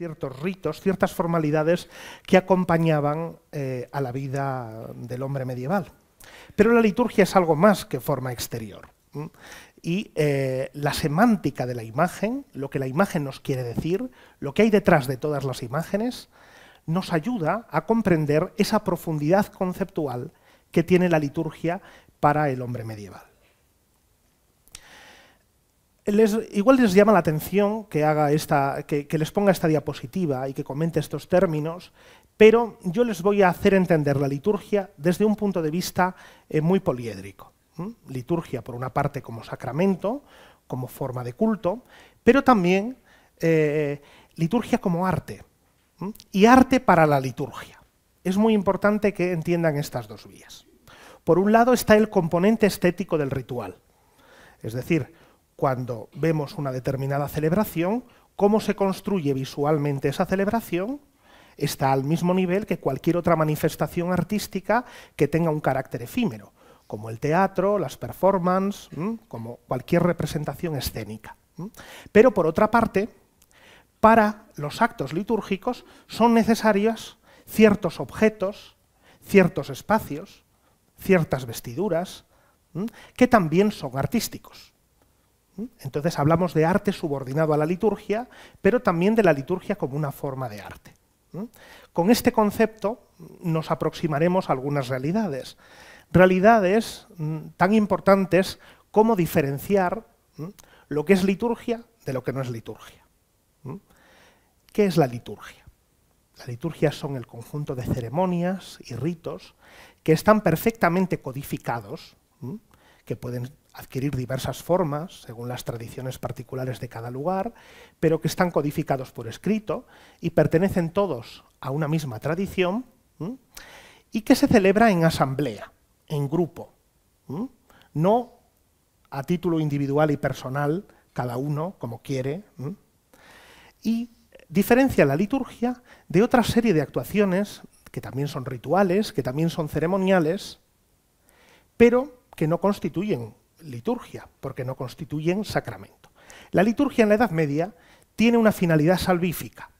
ciertos ritos, ciertas formalidades que acompañaban eh, a la vida del hombre medieval. Pero la liturgia es algo más que forma exterior. Y eh, la semántica de la imagen, lo que la imagen nos quiere decir, lo que hay detrás de todas las imágenes, nos ayuda a comprender esa profundidad conceptual que tiene la liturgia para el hombre medieval igual les llama la atención que, haga esta, que, les ponga esta diapositiva y que comente estos términos, pero yo les voy a hacer entender la liturgia desde un punto de vista eh, muy poliédrico. Liturgia, por una parte, como sacramento, como forma de culto, pero también eh, liturgia como arte y arte para la liturgia. Es muy importante que entiendan estas dos vías. Por un lado está el componente estético del ritual, es decir, cuando vemos una determinada celebración, cómo se construye visualmente esa celebración está al mismo nivel que cualquier otra manifestación artística que tenga un carácter efímero, como el teatro, las performances, como cualquier representación escénica. Pero por otra parte, para los actos litúrgicos son necesarios ciertos objetos, ciertos espacios, ciertas vestiduras, que también son artísticos. Entonces hablamos de arte subordinado a la liturgia, pero también de la liturgia como una forma de arte. Con este concepto nos aproximaremos a algunas realidades. Realidades mm, tan importantes como diferenciar lo que es liturgia de lo que no es liturgia. ¿Qué es la liturgia? La liturgia son el conjunto de ceremonias y ritos que están perfectamente codificados que pueden adquirir diversas formas según las tradiciones particulares de cada lugar, pero que están codificados por escrito y pertenecen todos a una misma tradición y que se celebra en asamblea, en grupo, no a título individual y personal, cada uno como quiere, y diferencia la liturgia de otra serie de actuaciones que también son rituales, que también son ceremoniales, pero que no constituyen liturgia, porque no constituyen sacramento. La liturgia en la Edad Media tiene una finalidad salvífica.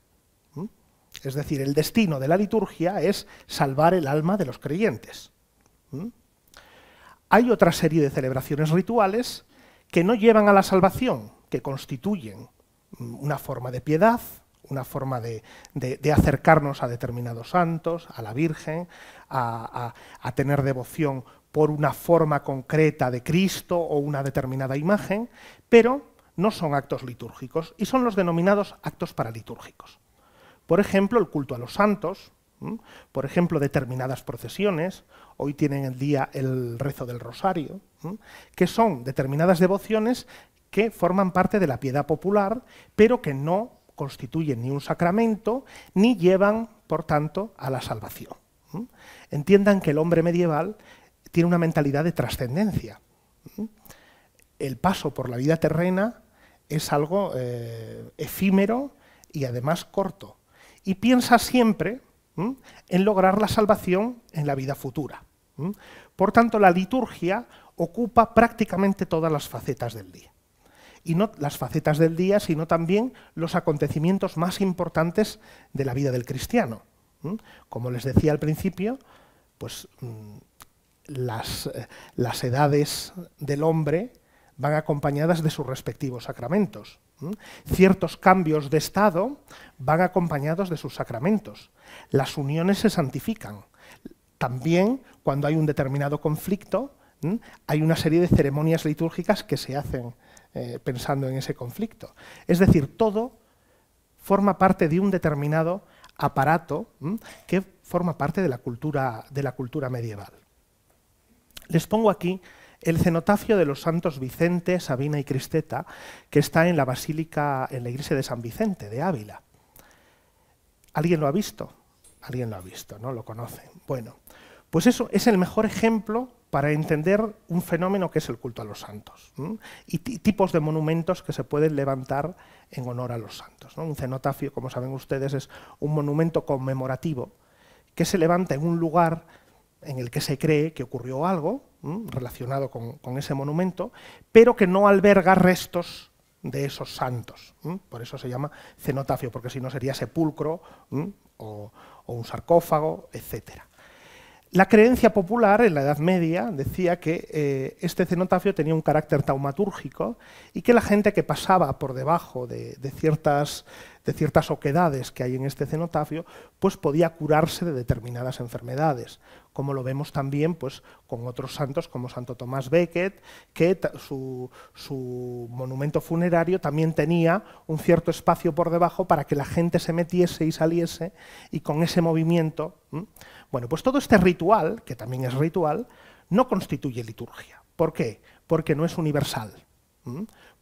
Es decir, el destino de la liturgia es salvar el alma de los creyentes. Hay otra serie de celebraciones rituales que no llevan a la salvación, que constituyen una forma de piedad, una forma de, acercarnos a determinados santos, a la Virgen, a, tener devoción por una forma concreta de Cristo o una determinada imagen, pero no son actos litúrgicos y son los denominados actos paralitúrgicos. Por ejemplo, el culto a los santos, por ejemplo, determinadas procesiones, hoy tienen el día el rezo del rosario, que son determinadas devociones que forman parte de la piedad popular, pero que no constituyen ni un sacramento ni llevan, por tanto, a la salvación. Entiendan que el hombre medieval tiene una mentalidad de trascendencia. El paso por la vida terrena es algo eh, efímero y además corto. Y piensa siempre en lograr la salvación en la vida futura. Por tanto, la liturgia ocupa prácticamente todas las facetas del día. Y no las facetas del día, sino también los acontecimientos más importantes de la vida del cristiano. Como les decía al principio, pues mm, eh, las, edades del hombre van acompañadas de sus respectivos sacramentos. Ciertos cambios de estado van acompañados de sus sacramentos. Las uniones se santifican. También cuando hay un determinado conflicto, hay una serie de ceremonias litúrgicas que se hacen eh, pensando en ese conflicto. Es decir, todo forma parte de un determinado aparato que forma parte de la cultura medieval. Les pongo aquí el cenotafio de los santos Vicente, Sabina y Cristeta, que está en la basílica, en la iglesia de San Vicente, de Ávila. ¿Alguien lo ha visto? Alguien lo ha visto, ¿no? Lo conocen. Bueno, pues eso es el mejor ejemplo para entender un fenómeno que es el culto a los santos y tipos de monumentos que se pueden levantar en honor a los santos. Un cenotafio, como saben ustedes, es un monumento conmemorativo que se levanta en un lugar en el que se cree que ocurrió algo relacionado con, ese monumento, pero que no alberga restos de esos santos. Por eso se llama cenotafio, porque si no sería sepulcro o, un sarcófago, etc. La creencia popular en la Edad Media decía que eh, este cenotafio tenía un carácter taumatúrgico y que la gente que pasaba por debajo de, ciertas, de ciertas oquedades que hay en este cenotafio, pues podía curarse de determinadas enfermedades como lo vemos también pues, con otros santos como Santo Tomás Becket, que su, monumento funerario también tenía un cierto espacio por debajo para que la gente se metiese y saliese, y con ese movimiento... Bueno, pues todo este ritual, que también es ritual, no constituye liturgia. ¿Por qué? Porque no es universal,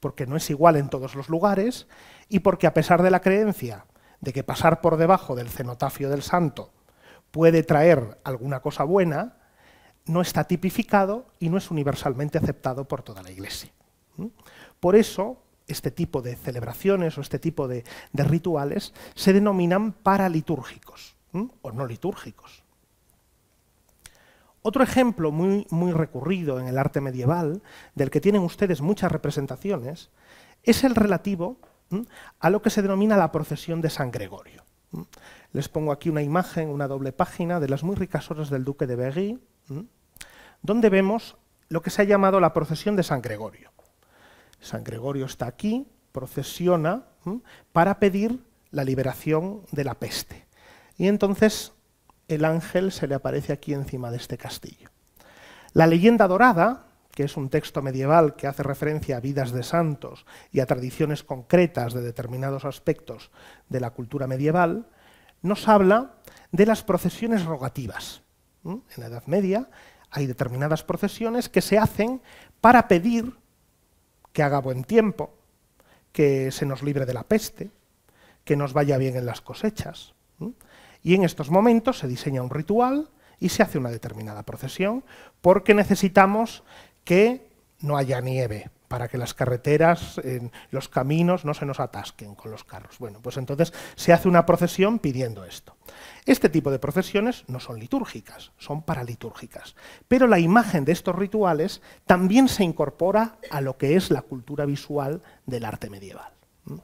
porque no es igual en todos los lugares y porque a pesar de la creencia de que pasar por debajo del cenotafio del santo puede traer alguna cosa buena, no está tipificado y no es universalmente aceptado por toda la Iglesia. Por eso, este tipo de celebraciones o este tipo de, rituales se denominan paralitúrgicos o no litúrgicos. Otro ejemplo muy, muy recurrido en el arte medieval, del que tienen ustedes muchas representaciones, es el relativo a lo que se denomina la procesión de San Gregorio. Les pongo aquí una imagen, una doble página, de las muy ricas horas del duque de Berry, donde vemos lo que se ha llamado la procesión de San Gregorio. San Gregorio está aquí, procesiona para pedir la liberación de la peste. Y entonces el ángel se le aparece aquí encima de este castillo. La leyenda dorada, que es un texto medieval que hace referencia a vidas de santos y a tradiciones concretas de determinados aspectos de la cultura medieval, nos habla de las procesiones rogativas. En la Edad Media hay determinadas procesiones que se hacen para pedir que haga buen tiempo, que se nos libre de la peste, que nos vaya bien en las cosechas. Y en estos momentos se diseña un ritual y se hace una determinada procesión porque necesitamos que no haya nieve, para que las carreteras, los caminos no se nos atasquen con los carros. Bueno, pues entonces se hace una procesión pidiendo esto. Este tipo de procesiones no son litúrgicas, son paralitúrgicas, pero la imagen de estos rituales también se incorpora a lo que es la cultura visual del arte medieval. ¿Mm?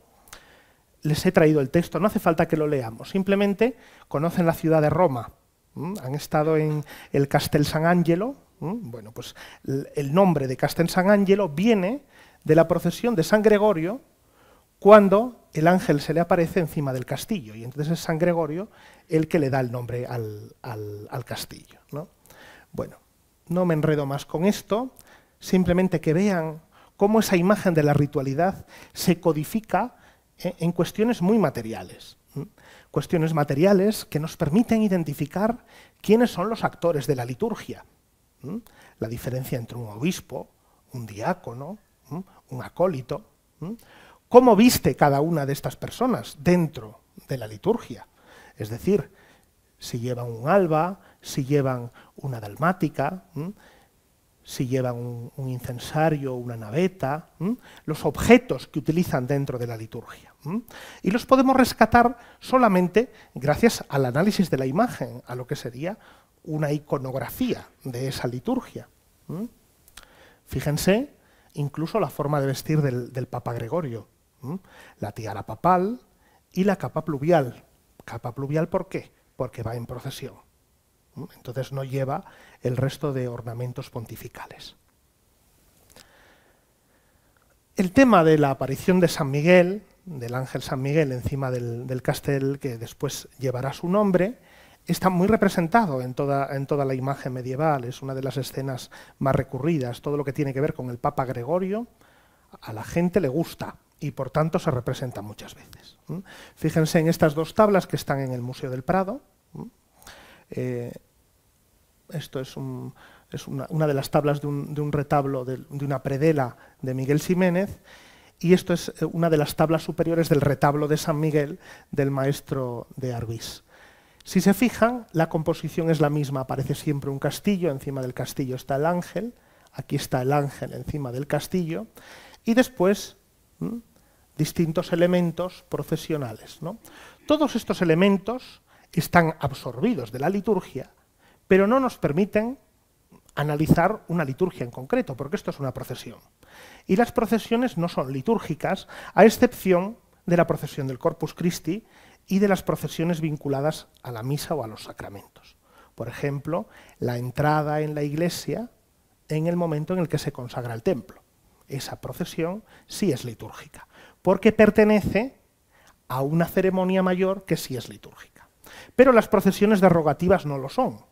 Les he traído el texto, no hace falta que lo leamos, simplemente conocen la ciudad de Roma, ¿Mm? han estado en el Castel San Angelo, Mm, bueno, pues el nombre de Castel San Angelo viene de la procesión de San Gregorio cuando el ángel se le aparece encima del castillo y entonces es San Gregorio el que le da el nombre al, castillo. Bueno, no me enredo más con esto, simplemente que vean cómo esa imagen de la ritualidad se codifica eh, en cuestiones muy materiales. Cuestiones materiales que nos permiten identificar quiénes son los actores de la liturgia la diferencia entre un obispo, un diácono, un acólito, cómo viste cada una de estas personas dentro de la liturgia. Es decir, si llevan un alba, si llevan una dalmática, si llevan un, incensario, una naveta, los objetos que utilizan dentro de la liturgia. Y los podemos rescatar solamente gracias al análisis de la imagen, a lo que sería una iconografía de esa liturgia. Fíjense incluso la forma de vestir del, Papa Gregorio, la tiara papal y la capa pluvial. ¿Capa pluvial por qué? Porque va en procesión. Entonces no lleva el resto de ornamentos pontificales. El tema de la aparición de San Miguel, del ángel San Miguel encima del castel que después llevará su nombre, está muy representado en toda, en toda la imagen medieval, es una de las escenas más recurridas, todo lo que tiene que ver con el Papa Gregorio, a la gente le gusta y por tanto se representa muchas veces. Fíjense en estas dos tablas que están en el Museo del Prado. Eh, esto es, una, de las tablas de un, retablo, de, una predela de Miguel Jiménez, y esto es eh, una de las tablas superiores del retablo de San Miguel del maestro de Arbis. Si se fijan, la composición es la misma, aparece siempre un castillo, encima del castillo está el ángel, aquí está el ángel encima del castillo, y después distintos elementos procesionales. Todos estos elementos están absorbidos de la liturgia, pero no nos permiten analizar una liturgia en concreto, porque esto es una procesión. Y las procesiones no son litúrgicas, a excepción de la procesión del Corpus Christi, y de las procesiones vinculadas a la misa o a los sacramentos. Por ejemplo, la entrada en la iglesia en el momento en el que se consagra el templo. Esa procesión sí es litúrgica, porque pertenece a una ceremonia mayor que sí es litúrgica. Pero las procesiones derogativas no lo son.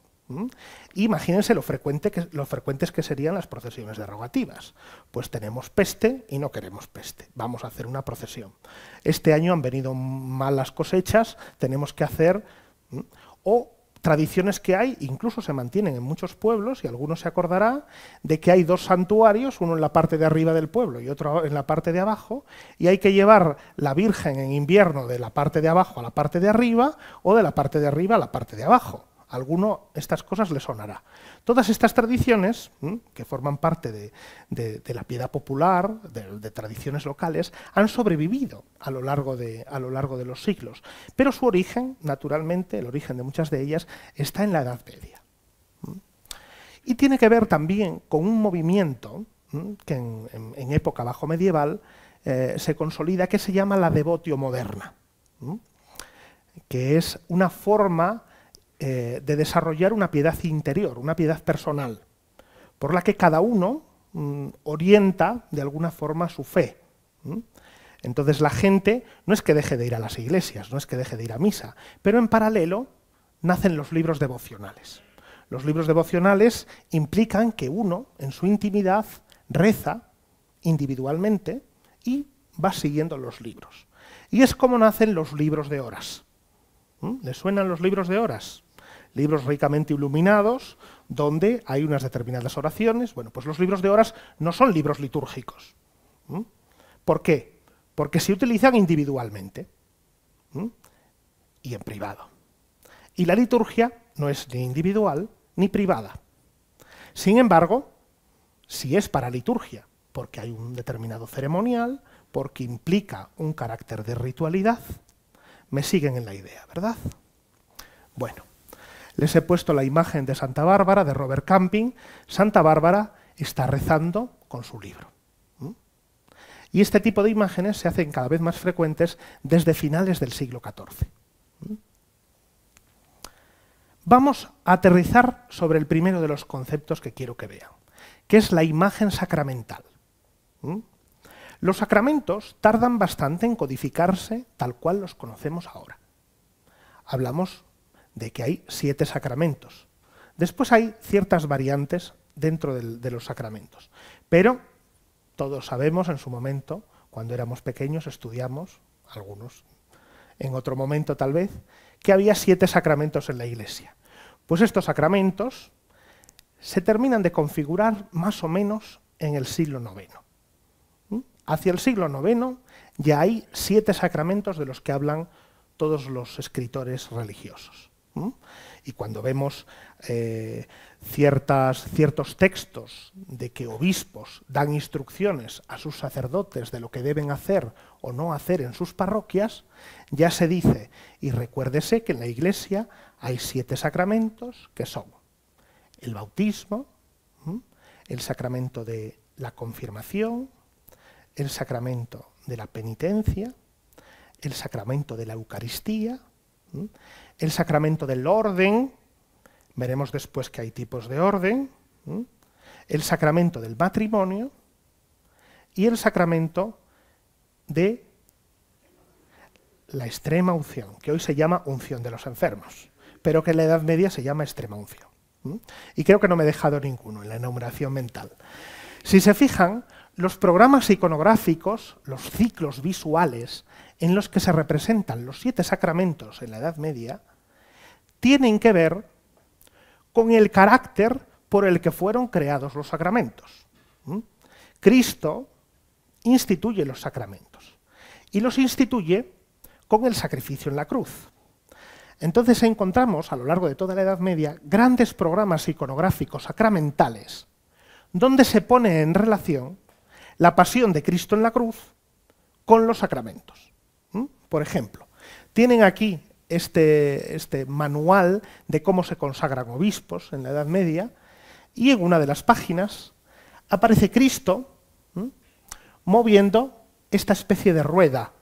Imagínense lo, frecuentes que serían las procesiones derogativas. Pues tenemos peste y no queremos peste. Vamos a hacer una procesión. Este año han venido malas cosechas, tenemos que hacer... O tradiciones que hay, incluso se mantienen en muchos pueblos, y algunos se acordará, de que hay dos santuarios, uno en la parte de arriba del pueblo y otro en la parte de abajo, y hay que llevar la Virgen en invierno de la parte de abajo a la parte de arriba o de la parte de arriba a la parte de abajo alguno estas cosas le sonará. Todas estas tradiciones, que forman parte de, la piedad popular, de, tradiciones locales, han sobrevivido a lo, largo a lo largo de los siglos, pero su origen, naturalmente, el origen de muchas de ellas, está en la Edad Media. Y tiene que ver también con un movimiento que en, época bajo medieval eh, se consolida, que se llama la devotio moderna, que es una forma eh, de desarrollar una piedad interior, una piedad personal, por la que cada uno mm, orienta de alguna forma su fe. Entonces la gente no es que deje de ir a las iglesias, no es que deje de ir a misa, pero en paralelo nacen los libros devocionales. Los libros devocionales implican que uno, en su intimidad, reza individualmente y va siguiendo los libros. Y es como nacen los libros de horas. Le ¿Les suenan los libros de horas? libros ricamente iluminados, donde hay unas determinadas oraciones. Bueno, pues los libros de horas no son libros litúrgicos. ¿Mm? ¿Por qué? Porque se utilizan individualmente ¿Mm? y en privado. Y la liturgia no es ni individual ni privada. Sin embargo, si es para liturgia, porque hay un determinado ceremonial, porque implica un carácter de ritualidad, me siguen en la idea, ¿verdad? Bueno, les he puesto la imagen de Santa Bárbara, de Robert Camping. Santa Bárbara está rezando con su libro. Y este tipo de imágenes se hacen cada vez más frecuentes desde finales del siglo XIV. Vamos a aterrizar sobre el primero de los conceptos que quiero que vean, que es la imagen sacramental. Los sacramentos tardan bastante en codificarse tal cual los conocemos ahora. Hablamos de que hay siete sacramentos. Después hay ciertas variantes dentro de los sacramentos, pero todos sabemos en su momento, cuando éramos pequeños, estudiamos, algunos en otro momento tal vez, que había siete sacramentos en la Iglesia. Pues estos sacramentos se terminan de configurar más o menos en el siglo IX. ¿Mm? Hacia el siglo IX ya hay siete sacramentos de los que hablan todos los escritores religiosos. Y cuando vemos eh, ciertas, ciertos textos de que obispos dan instrucciones a sus sacerdotes de lo que deben hacer o no hacer en sus parroquias, ya se dice, y recuérdese que en la Iglesia hay siete sacramentos que son el bautismo, el sacramento de la confirmación, el sacramento de la penitencia, el sacramento de la Eucaristía, el sacramento del orden, veremos después que hay tipos de orden, el sacramento del matrimonio y el sacramento de la extrema unción, que hoy se llama unción de los enfermos, pero que en la Edad Media se llama extrema unción. Y creo que no me he dejado ninguno en la enumeración mental. Si se fijan, los programas iconográficos, los ciclos visuales en los que se representan los siete sacramentos en la Edad Media tienen que ver con el carácter por el que fueron creados los sacramentos. Cristo instituye los sacramentos y los instituye con el sacrificio en la cruz. Entonces encontramos a lo largo de toda la Edad Media grandes programas iconográficos sacramentales donde se pone en relación la pasión de Cristo en la cruz con los sacramentos. Por ejemplo, tienen aquí este, este manual de cómo se consagran obispos en la Edad Media, y en una de las páginas aparece Cristo moviendo esta especie de rueda.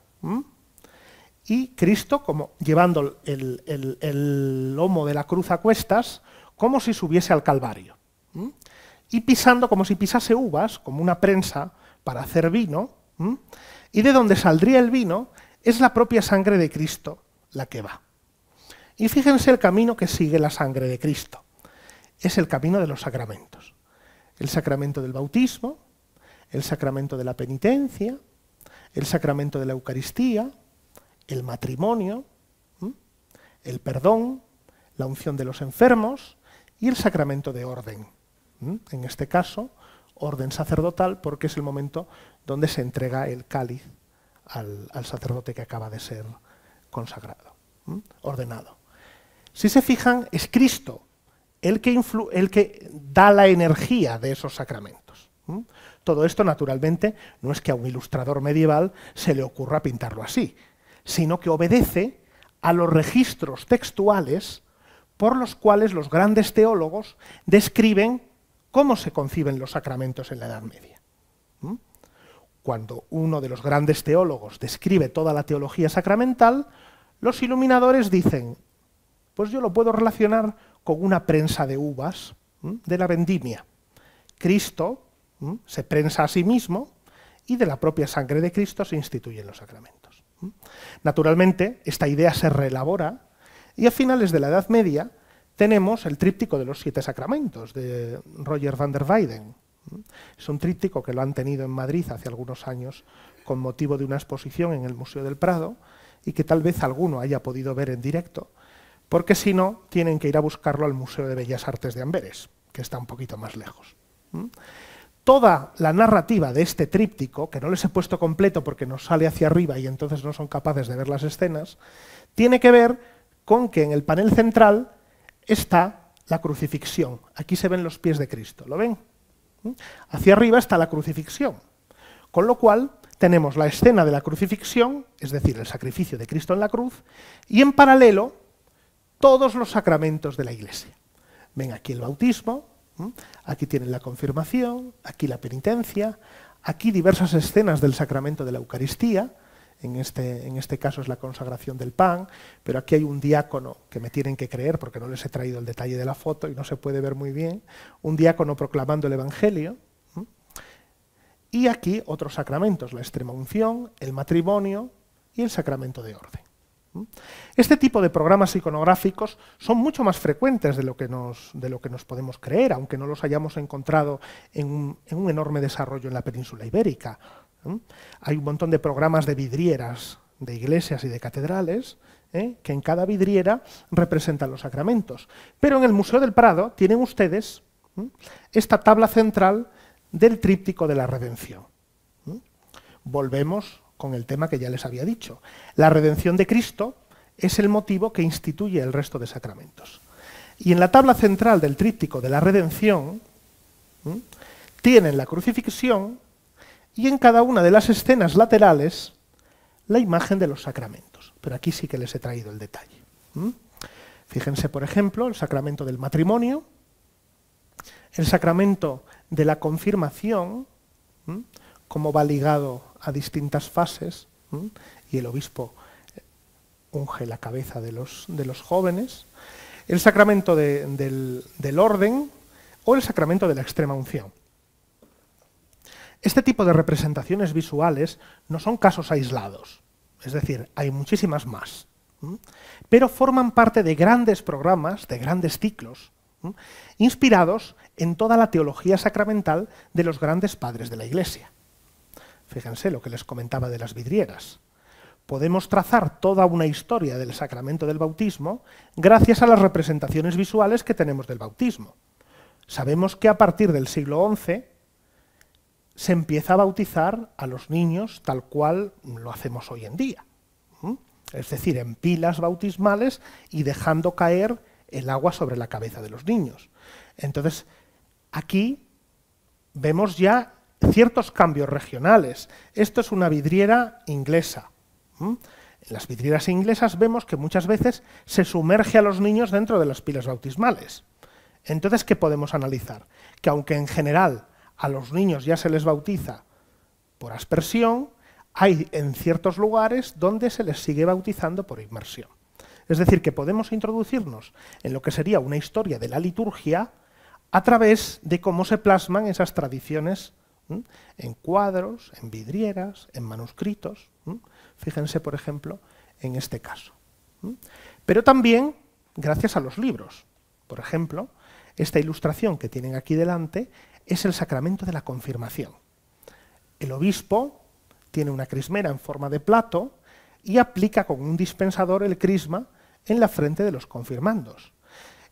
Y Cristo como llevando el, lomo de la cruz a cuestas, como si subiese al Calvario. Y pisando como si pisase uvas, como una prensa para hacer vino. Y de donde saldría el vino es la propia sangre de Cristo la que va. Y fíjense el camino que sigue la sangre de Cristo. Es el camino de los sacramentos. El sacramento del bautismo, el sacramento de la penitencia, el sacramento de la Eucaristía, el matrimonio, el perdón, la unción de los enfermos y el sacramento de orden. En este caso, orden sacerdotal porque es el momento donde se entrega el cáliz al, sacerdote que acaba de ser consagrado, ordenado. Si se fijan, es Cristo el que, da la energía de esos sacramentos. Todo esto, naturalmente, no es que a un ilustrador medieval se le ocurra pintarlo así, sino que obedece a los registros textuales por los cuales los grandes teólogos describen cómo se conciben los sacramentos en la Edad Media. Cuando uno de los grandes teólogos describe toda la teología sacramental, los iluminadores dicen, pues yo lo puedo relacionar con una prensa de uvas de la vendimia. Cristo se prensa a sí mismo y de la propia sangre de Cristo se instituyen los sacramentos. Naturalmente, esta idea se reelabora y a finales de la Edad Media tenemos el tríptico de los siete sacramentos de Roger van der Weyden. Es un tríptico que lo han tenido en Madrid hace algunos años con motivo de una exposición en el Museo del Prado y que tal vez alguno haya podido ver en directo, porque si no, tienen que ir a buscarlo al Museo de Bellas Artes de Amberes, que está un poquito más lejos. Toda la narrativa de este tríptico, que no les he puesto completo porque nos sale hacia arriba y entonces no son capaces de ver las escenas, tiene que ver con que en el panel central está la crucifixión. Aquí se ven los pies de Cristo, ¿lo ven? ¿eh? Hacia arriba está la crucifixión, con lo cual tenemos la escena de la crucifixión, es decir, el sacrificio de Cristo en la cruz, y en paralelo todos los sacramentos de la Iglesia. Ven aquí el bautismo, aquí tienen la confirmación, aquí la penitencia, aquí diversas escenas del sacramento de la Eucaristía, este, en este, caso es la consagración del pan, pero aquí hay un diácono que me tienen que creer porque no les he traído el detalle de la foto y no se puede ver muy bien, un diácono proclamando el Evangelio, y aquí otros sacramentos, la extrema unción, el matrimonio y el sacramento de orden. Este tipo de programas iconográficos son mucho más frecuentes de lo que nos, de lo que nos podemos creer, aunque no los hayamos encontrado en un enorme desarrollo en la península ibérica hay un montón de programas de vidrieras de iglesias y de catedrales, ¿eh? que en cada vidriera representan los sacramentos. Pero en el Museo del Prado tienen ustedes esta tabla central del tríptico de la redención. Volvemos con el tema que ya les había dicho. La redención de Cristo es el motivo que instituye el resto de sacramentos. Y en la tabla central del tríptico de la redención tienen la crucifixión, y en cada una de las escenas laterales la imagen de los sacramentos. Pero aquí sí que les he traído el detalle. Fíjense, por ejemplo, el sacramento del matrimonio, el sacramento de la confirmación, como va ligado a distintas fases, y el obispo eh, unge la cabeza de los, de los jóvenes, el sacramento del, del, orden o el sacramento de la extrema unción. Este tipo de representaciones visuales no son casos aislados, es decir, hay muchísimas más, pero forman parte de grandes programas, de grandes ciclos, inspirados en toda la teología sacramental de los grandes padres de la Iglesia. Fíjense lo que les comentaba de las vidrieras. Podemos trazar toda una historia del sacramento del bautismo gracias a las representaciones visuales que tenemos del bautismo. Sabemos que a partir del siglo XI se empieza a bautizar a los niños tal cual lo hacemos hoy en día. Es decir, en pilas bautismales y dejando caer el agua sobre la cabeza de los niños. Entonces, aquí vemos ya ciertos cambios regionales. Esto es una vidriera inglesa. En las vidrieras inglesas vemos que muchas veces se sumerge a los niños dentro de las pilas bautismales. Entonces, ¿qué podemos analizar? Que aunque en general a los niños ya se les bautiza por aspersión, hay en ciertos lugares donde se les sigue bautizando por inmersión. Es decir, que podemos introducirnos en lo que sería una historia de la liturgia a través de cómo se plasman esas tradiciones en cuadros, en vidrieras, en manuscritos. Fíjense, por ejemplo, en este caso. Pero también gracias a los libros. Por ejemplo, esta ilustración que tienen aquí delante es el sacramento de la confirmación. El obispo tiene una crismera en forma de plato y aplica con un dispensador el crisma en la frente de los confirmandos.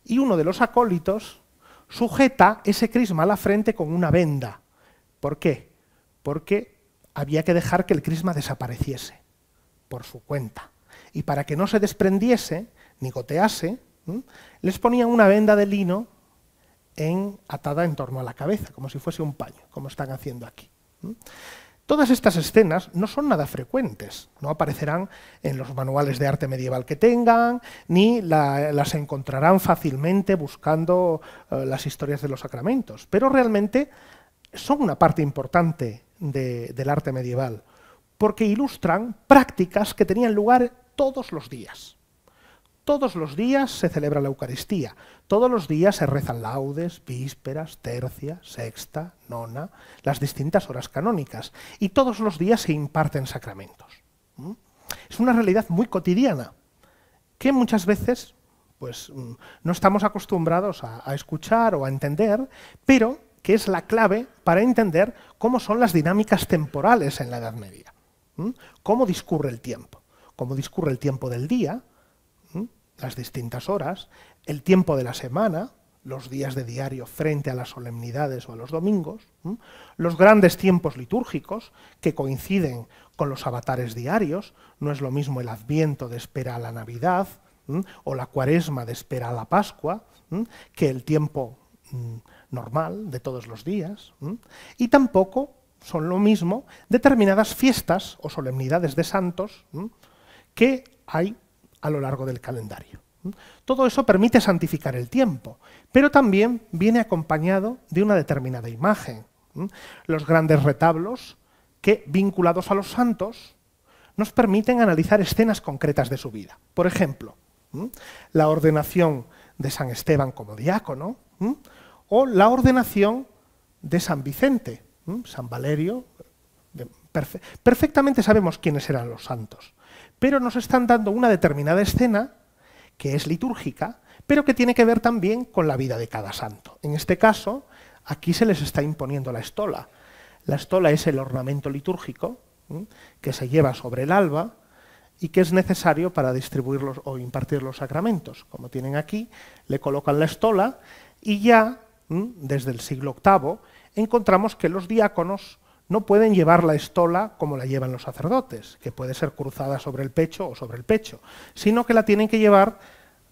Y uno de los acólitos sujeta ese crisma a la frente con una venda. ¿Por qué? Porque había que dejar que el crisma desapareciese por su cuenta. Y para que no se desprendiese ni gotease, les ponía una venda de lino en, atada en torno a la cabeza, como si fuese un paño, como están haciendo aquí. Todas estas escenas no son nada frecuentes, no aparecerán en los manuales de arte medieval que tengan, ni las encontrarán fácilmente buscando eh, las historias de los sacramentos, pero realmente son una parte importante del arte medieval, porque ilustran prácticas que tenían lugar todos los días. Todos los días se celebra la Eucaristía, todos los días se rezan laudes, vísperas, tercia, sexta, nona, las distintas horas canónicas, y todos los días se imparten sacramentos. ¿Mm? Es una realidad muy cotidiana, que muchas veces pues, mm, no estamos acostumbrados a, escuchar o a entender, pero que es la clave para entender cómo son las dinámicas temporales en la Edad Media, ¿Mm? cómo discurre el tiempo, cómo discurre el tiempo del día, las distintas horas, el tiempo de la semana, los días de diario frente a las solemnidades o a los domingos, los grandes tiempos litúrgicos que coinciden con los avatares diarios, no es lo mismo el adviento de espera a la Navidad o la cuaresma de espera a la Pascua que el tiempo mm, normal de todos los días, y tampoco son lo mismo determinadas fiestas o solemnidades de santos que hay a lo largo del calendario. Todo eso permite santificar el tiempo, pero también viene acompañado de una determinada imagen. Los grandes retablos que, vinculados a los santos, nos permiten analizar escenas concretas de su vida. Por ejemplo, la ordenación de San Esteban como diácono o la ordenación de San Vicente, San Valerio. Perfectamente sabemos quiénes eran los santos pero nos están dando una determinada escena que es litúrgica, pero que tiene que ver también con la vida de cada santo. En este caso, aquí se les está imponiendo la estola. La estola es el ornamento litúrgico que se lleva sobre el alba y que es necesario para distribuirlos o impartir los sacramentos. Como tienen aquí, le colocan la estola y ya desde el siglo VIII encontramos que los diáconos no pueden llevar la estola como la llevan los sacerdotes, que puede ser cruzada sobre el pecho o sobre el pecho, sino que la tienen que llevar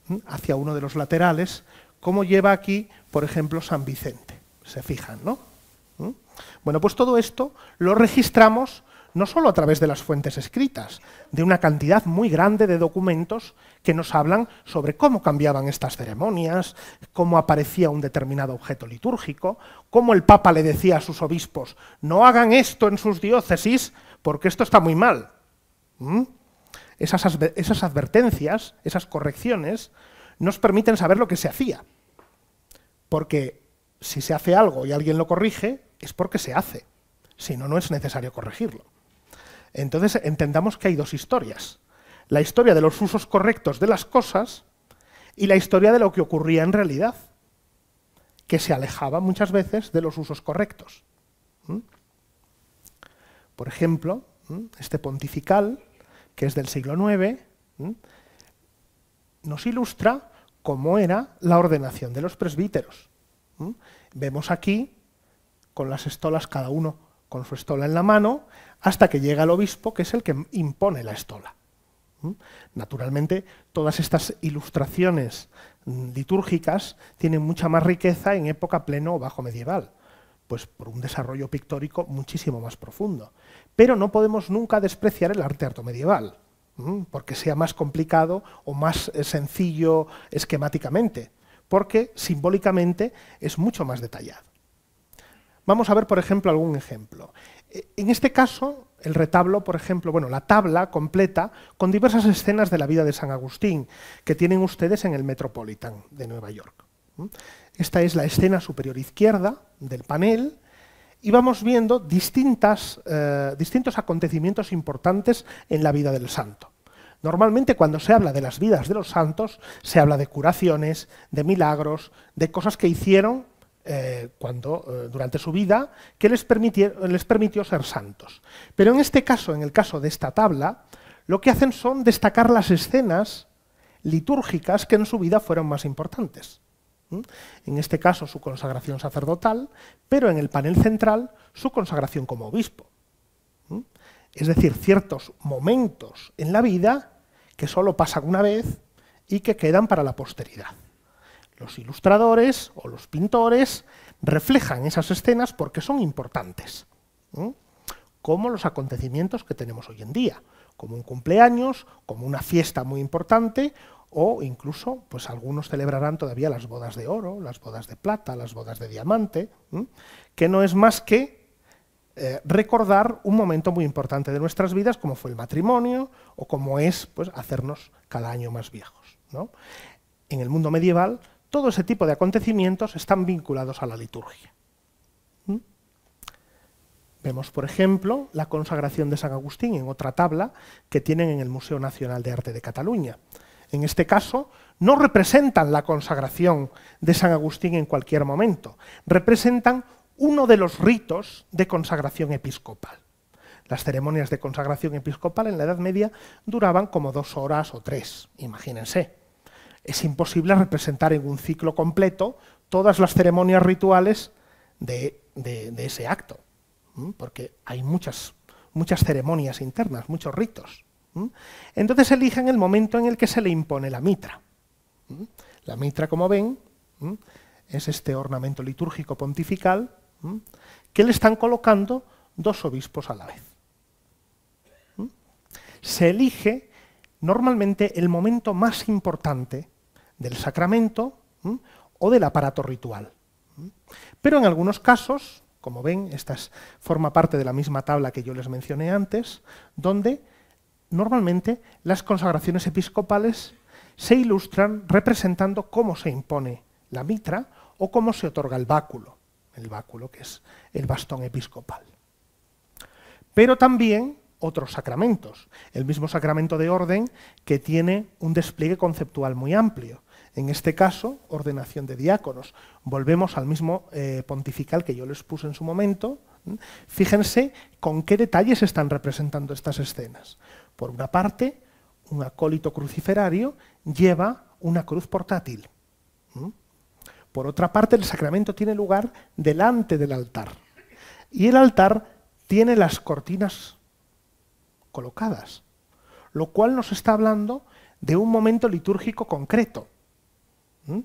mm, hacia uno de los laterales, como lleva aquí, por ejemplo, San Vicente. Se fijan, ¿no? ¿Mm? Bueno, pues todo esto lo registramos no solo a través de las fuentes escritas, de una cantidad muy grande de documentos que nos hablan sobre cómo cambiaban estas ceremonias, cómo aparecía un determinado objeto litúrgico, cómo el Papa le decía a sus obispos, no hagan esto en sus diócesis porque esto está muy mal. ¿Mm? esas advertencias, esas correcciones, nos permiten saber lo que se hacía. Porque si se hace algo y alguien lo corrige, es porque se hace. Si no, no es necesario corregirlo. Entonces entendamos que hay dos historias. La historia de los usos correctos de las cosas y la historia de lo que ocurría en realidad, que se alejaba muchas veces de los usos correctos. ¿Mm? Por ejemplo, ¿Mm? este pontifical, que es del siglo IX, ¿Mm? nos ilustra cómo era la ordenación de los presbíteros. Vemos aquí, con las estolas cada uno con su estola en la mano, hasta que llega el obispo, que es el que impone la estola. ¿Mm? Naturalmente, todas estas ilustraciones mm, litúrgicas tienen mucha más riqueza en época pleno o bajo medieval, pues por un desarrollo pictórico muchísimo más profundo. Pero no podemos nunca despreciar el arte artomedieval, medieval, ¿Mm? porque sea más complicado o más eh, sencillo esquemáticamente, porque simbólicamente es mucho más detallado. Vamos a ver, por ejemplo, algún ejemplo. En este caso, el retablo, por ejemplo, bueno, la tabla completa con diversas escenas de la vida de San Agustín que tienen ustedes en el Metropolitan de Nueva York. Esta es la escena superior izquierda del panel y vamos viendo distintas, eh, distintos acontecimientos importantes en la vida del santo. Normalmente cuando se habla de las vidas de los santos, se habla de curaciones, de milagros, de cosas que hicieron eh, cuando, eh, durante su vida que les, les permitió ser santos. Pero en este caso, en el caso de esta tabla, lo que hacen son destacar las escenas litúrgicas que en su vida fueron más importantes. En este caso, su consagración sacerdotal, pero en el panel central, su consagración como obispo. Es decir, ciertos momentos en la vida que solo pasan una vez y que quedan para la posteridad. Los ilustradores o los pintores reflejan esas escenas porque son importantes, como los acontecimientos que tenemos hoy en día, como un cumpleaños, como una fiesta muy importante o incluso pues algunos celebrarán todavía las bodas de oro, las bodas de plata, las bodas de diamante, que no es más que eh, recordar un momento muy importante de nuestras vidas como fue el matrimonio o como es pues hacernos cada año más viejos. En el mundo medieval todo ese tipo de acontecimientos están vinculados a la liturgia. ¿Mm? Vemos, por ejemplo, la consagración de San Agustín en otra tabla que tienen en el Museo Nacional de Arte de Cataluña. En este caso, no representan la consagración de San Agustín en cualquier momento, representan uno de los ritos de consagración episcopal. Las ceremonias de consagración episcopal en la Edad Media duraban como dos horas o tres, imagínense es imposible representar en un ciclo completo todas las ceremonias rituales de, ese acto, porque hay muchas, muchas ceremonias internas, muchos ritos. Entonces eligen el momento en el que se le impone la mitra. La mitra, como ven, es este ornamento litúrgico pontifical que le están colocando dos obispos a la vez. Se elige normalmente el momento más importante del sacramento o del aparato ritual. Pero en algunos casos, como ven, esta forma parte de la misma tabla que yo les mencioné antes, donde normalmente las consagraciones episcopales se ilustran representando cómo se impone la mitra o cómo se otorga el báculo, el báculo que es el bastón episcopal. Pero también otros sacramentos, el mismo sacramento de orden que tiene un despliegue conceptual muy amplio. En este caso, ordenación de diáconos. Volvemos al mismo eh, pontifical que yo les puse en su momento. Fíjense con qué detalles están representando estas escenas. Por una parte, un acólito cruciferario lleva una cruz portátil. Por otra parte, el sacramento tiene lugar delante del altar. Y el altar tiene las cortinas colocadas, lo cual nos está hablando de un momento litúrgico concreto. ¿Mm?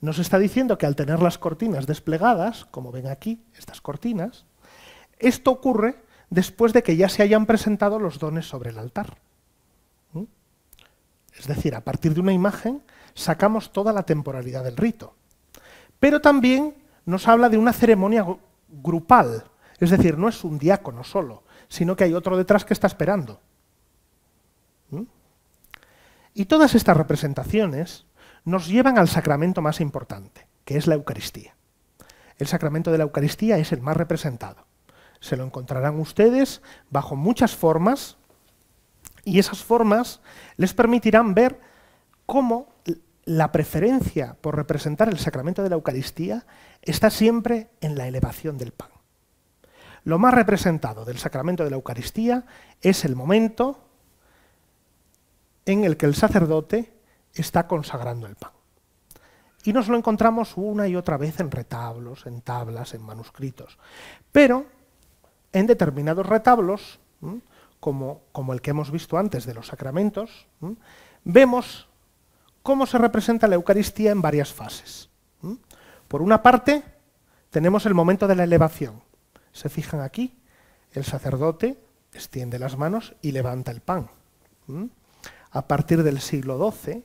Nos está diciendo que al tener las cortinas desplegadas, como ven aquí, estas cortinas, esto ocurre después de que ya se hayan presentado los dones sobre el altar. ¿Mm? Es decir, a partir de una imagen sacamos toda la temporalidad del rito. Pero también nos habla de una ceremonia grupal, es decir, no es un diácono solo, sino que hay otro detrás que está esperando. ¿Mm? Y todas estas representaciones nos llevan al sacramento más importante, que es la Eucaristía. El sacramento de la Eucaristía es el más representado. Se lo encontrarán ustedes bajo muchas formas y esas formas les permitirán ver cómo la preferencia por representar el sacramento de la Eucaristía está siempre en la elevación del pan. Lo más representado del sacramento de la Eucaristía es el momento en el que el sacerdote está consagrando el pan. Y nos lo encontramos una y otra vez en retablos, en tablas, en manuscritos. Pero en determinados retablos, como, el que hemos visto antes de los sacramentos, vemos cómo se representa la Eucaristía en varias fases. Por una parte, tenemos el momento de la elevación. Se fijan aquí, el sacerdote extiende las manos y levanta el pan. A partir del siglo XII,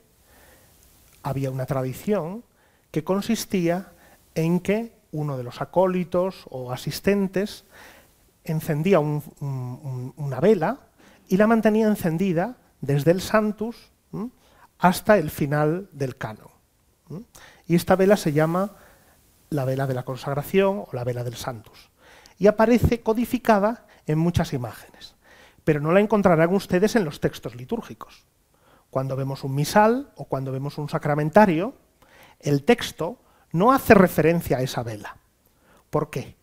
había una tradición que consistía en que uno de los acólitos o asistentes encendía una vela y la mantenía encendida desde el Santus hasta el final del canon. Y esta vela se llama la vela de la consagración o la vela del Santus. Y aparece codificada en muchas imágenes, pero no la encontrarán ustedes en los textos litúrgicos cuando vemos un misal o cuando vemos un sacramentario, el texto no hace referencia a esa vela. ¿Por qué?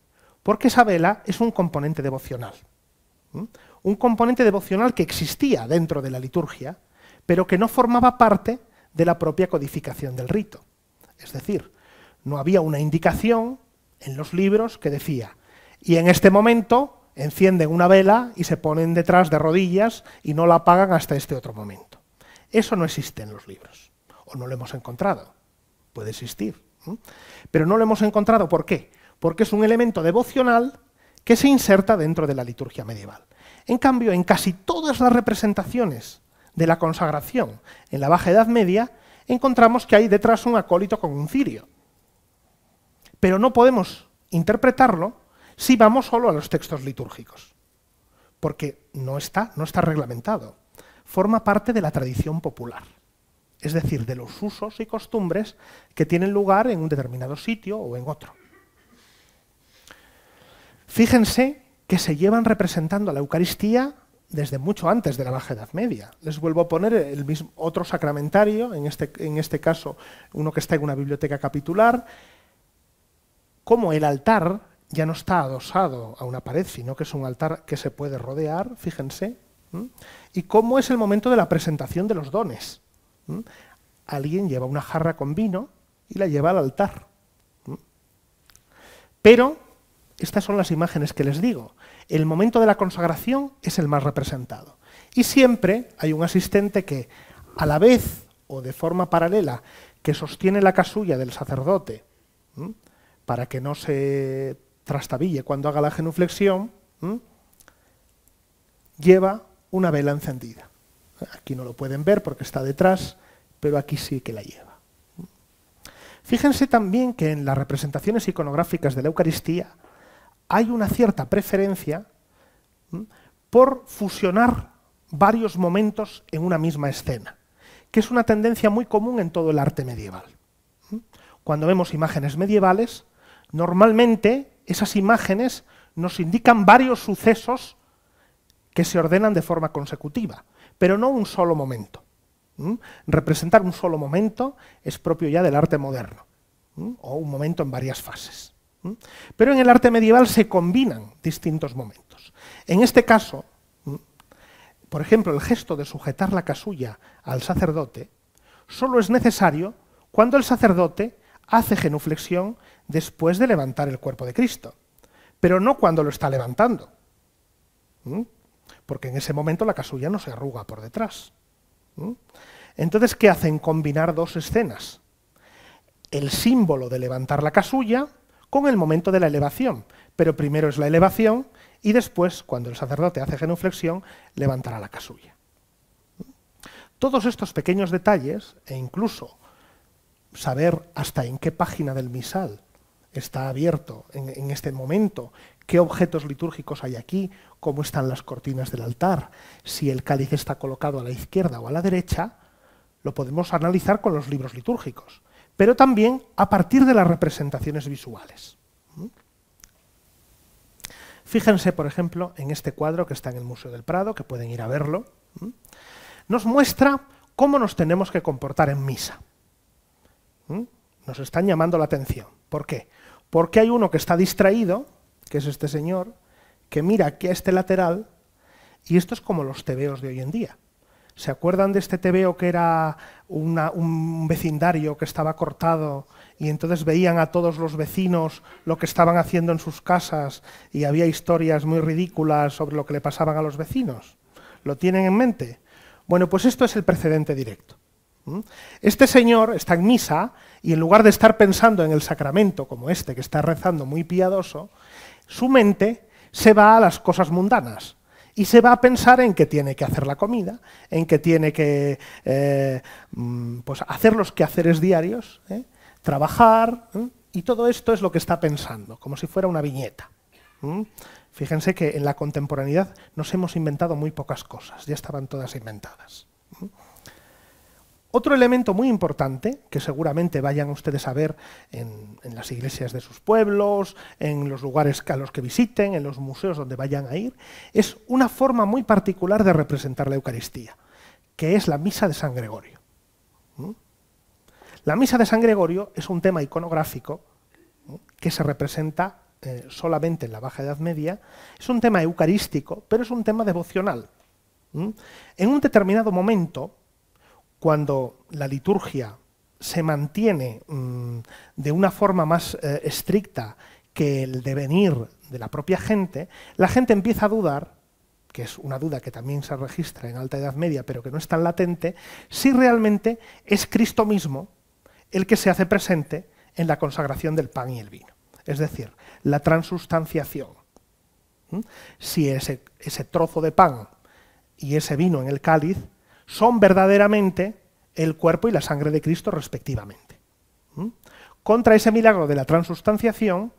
Porque esa vela es un componente devocional. Un componente devocional que existía dentro de la liturgia, pero que no formaba parte de la propia codificación del rito. Es decir, no había una indicación en los libros que decía, y en este momento encienden una vela y se ponen detrás de rodillas y no la apagan hasta este otro momento. Eso no existe en los libros, o no lo hemos encontrado. Puede existir, pero no lo hemos encontrado. ¿Por qué? Porque es un elemento devocional que se inserta dentro de la liturgia medieval. En cambio, en casi todas las representaciones de la consagración en la Baja Edad Media, encontramos que hay detrás un acólito con un cirio. Pero no podemos interpretarlo si vamos solo a los textos litúrgicos, porque no está, no está reglamentado forma parte de la tradición popular, es decir, de los usos y costumbres que tienen lugar en un determinado sitio o en otro. Fíjense que se llevan representando a la Eucaristía desde mucho antes de la Baja Edad Media. Les vuelvo a poner el mismo, otro sacramentario, en este, en este caso uno que está en una biblioteca capitular, como el altar ya no está adosado a una pared, sino que es un altar que se puede rodear, fíjense, y cómo es el momento de la presentación de los dones. Alguien lleva una jarra con vino y la lleva al altar. Pero estas son las imágenes que les digo. El momento de la consagración es el más representado. Y siempre hay un asistente que, a la vez o de forma paralela, que sostiene la casulla del sacerdote para que no se trastabille cuando haga la genuflexión, lleva una vela encendida. Aquí no lo pueden ver porque está detrás, pero aquí sí que la lleva. Fíjense también que en las representaciones iconográficas de la Eucaristía hay una cierta preferencia por fusionar varios momentos en una misma escena, que es una tendencia muy común en todo el arte medieval. Cuando vemos imágenes medievales, normalmente esas imágenes nos indican varios sucesos que se ordenan de forma consecutiva, pero no un solo momento. ¿Mm? Representar un solo momento es propio ya del arte moderno, ¿Mm? o un momento en varias fases. ¿Mm? Pero en el arte medieval se combinan distintos momentos. En este caso, por ejemplo, el gesto de sujetar la casulla al sacerdote solo es necesario cuando el sacerdote hace genuflexión después de levantar el cuerpo de Cristo, pero no cuando lo está levantando porque en ese momento la casulla no se arruga por detrás. Entonces, ¿qué hacen? Combinar dos escenas. El símbolo de levantar la casulla con el momento de la elevación. Pero primero es la elevación y después, cuando el sacerdote hace genuflexión, levantará la casulla. Todos estos pequeños detalles, e incluso saber hasta en qué página del misal está abierto en este momento qué objetos litúrgicos hay aquí, cómo están las cortinas del altar, si el cáliz está colocado a la izquierda o a la derecha, lo podemos analizar con los libros litúrgicos, pero también a partir de las representaciones visuales. ¿Mm? Fíjense, por ejemplo, en este cuadro que está en el Museo del Prado, que pueden ir a verlo, ¿Mm? nos muestra cómo nos tenemos que comportar en misa. ¿Mm? Nos están llamando la atención. ¿Por qué? Porque hay uno que está distraído que es este señor, que mira aquí a este lateral, y esto es como los tebeos de hoy en día. ¿Se acuerdan de este tebeo que era un vecindario que estaba cortado y entonces veían a todos los vecinos lo que estaban haciendo en sus casas y había historias muy ridículas sobre lo que le pasaban a los vecinos? ¿Lo tienen en mente? Bueno, pues esto es el precedente directo. Este señor está en misa y en lugar de estar pensando en el sacramento como este que está rezando muy piadoso, su mente se va a las cosas mundanas y se va a pensar en que tiene que hacer la comida, en que tiene que eh, mm, pues, hacer los quehaceres diarios, ¿eh? trabajar, ¿eh? y todo esto es lo que está pensando, como si fuera una viñeta. Fíjense que en la contemporaneidad nos hemos inventado muy pocas cosas, ya estaban todas inventadas. Otro elemento muy importante, que seguramente vayan ustedes a ver en, las iglesias de sus pueblos, en los lugares a los que visiten, en los museos donde vayan a ir, es una forma muy particular de representar la Eucaristía, que es la misa de San Gregorio. ¿Mm? La misa de San Gregorio es un tema iconográfico ¿Mm? que se representa eh, solamente en la Baja Edad Media, es un tema eucarístico, pero es un tema devocional. ¿Mm? En un determinado momento, cuando la liturgia se mantiene mm, de una forma más eh, estricta que el devenir de la propia gente, la gente empieza a dudar, que es una duda que también se registra en Alta Edad Media, pero que no es tan latente, si realmente es Cristo mismo el que se hace presente en la consagración del pan y el vino. Es decir, la transustanciación. ¿Mm? Si ese trozo de pan y ese vino en el cáliz son verdaderamente el cuerpo y la sangre de Cristo respectivamente. ¿Mm? Contra ese milagro de la transustanciación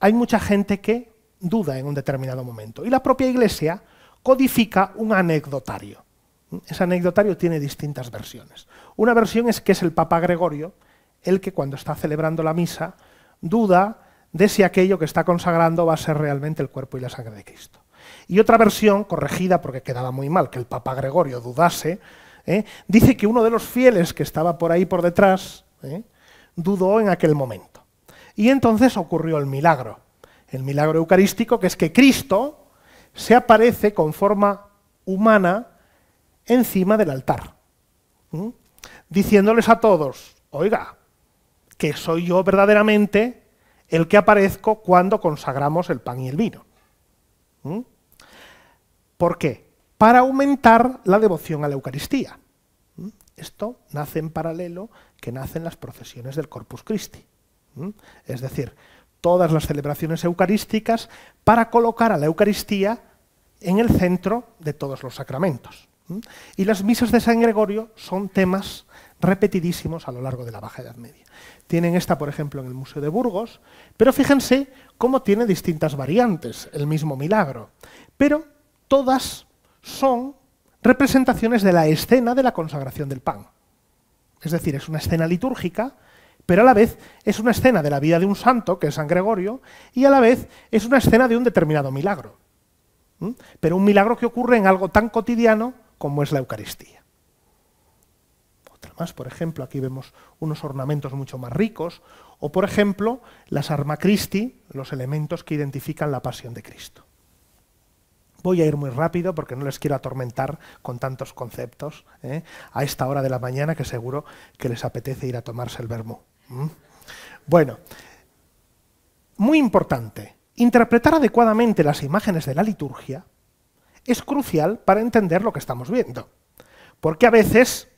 hay mucha gente que duda en un determinado momento. Y la propia Iglesia codifica un anecdotario. ¿Mm? Ese anecdotario tiene distintas versiones. Una versión es que es el Papa Gregorio el que cuando está celebrando la misa duda de si aquello que está consagrando va a ser realmente el cuerpo y la sangre de Cristo. Y otra versión, corregida porque quedaba muy mal que el Papa Gregorio dudase, ¿eh? dice que uno de los fieles que estaba por ahí por detrás ¿eh? dudó en aquel momento. Y entonces ocurrió el milagro, el milagro eucarístico, que es que Cristo se aparece con forma humana encima del altar, diciéndoles a todos, oiga, que soy yo verdaderamente el que aparezco cuando consagramos el pan y el vino. ¿Por qué? Para aumentar la devoción a la Eucaristía. ¿Mm? Esto nace en paralelo que nacen las procesiones del Corpus Christi. ¿Mm? Es decir, todas las celebraciones eucarísticas para colocar a la Eucaristía en el centro de todos los sacramentos. ¿Mm? Y las misas de San Gregorio son temas repetidísimos a lo largo de la Baja Edad Media. Tienen esta, por ejemplo, en el Museo de Burgos, pero fíjense cómo tiene distintas variantes el mismo milagro. Pero todas son representaciones de la escena de la consagración del pan. Es decir, es una escena litúrgica, pero a la vez es una escena de la vida de un santo, que es San Gregorio, y a la vez es una escena de un determinado milagro. ¿Mm? Pero un milagro que ocurre en algo tan cotidiano como es la Eucaristía. Otra más, por ejemplo, aquí vemos unos ornamentos mucho más ricos, o por ejemplo, las arma los elementos que identifican la pasión de Cristo. Voy a ir muy rápido porque no les quiero atormentar con tantos conceptos ¿eh? a esta hora de la mañana que seguro que les apetece ir a tomarse el vermú. Bueno, muy importante, interpretar adecuadamente las imágenes de la liturgia es crucial para entender lo que estamos viendo. Porque a veces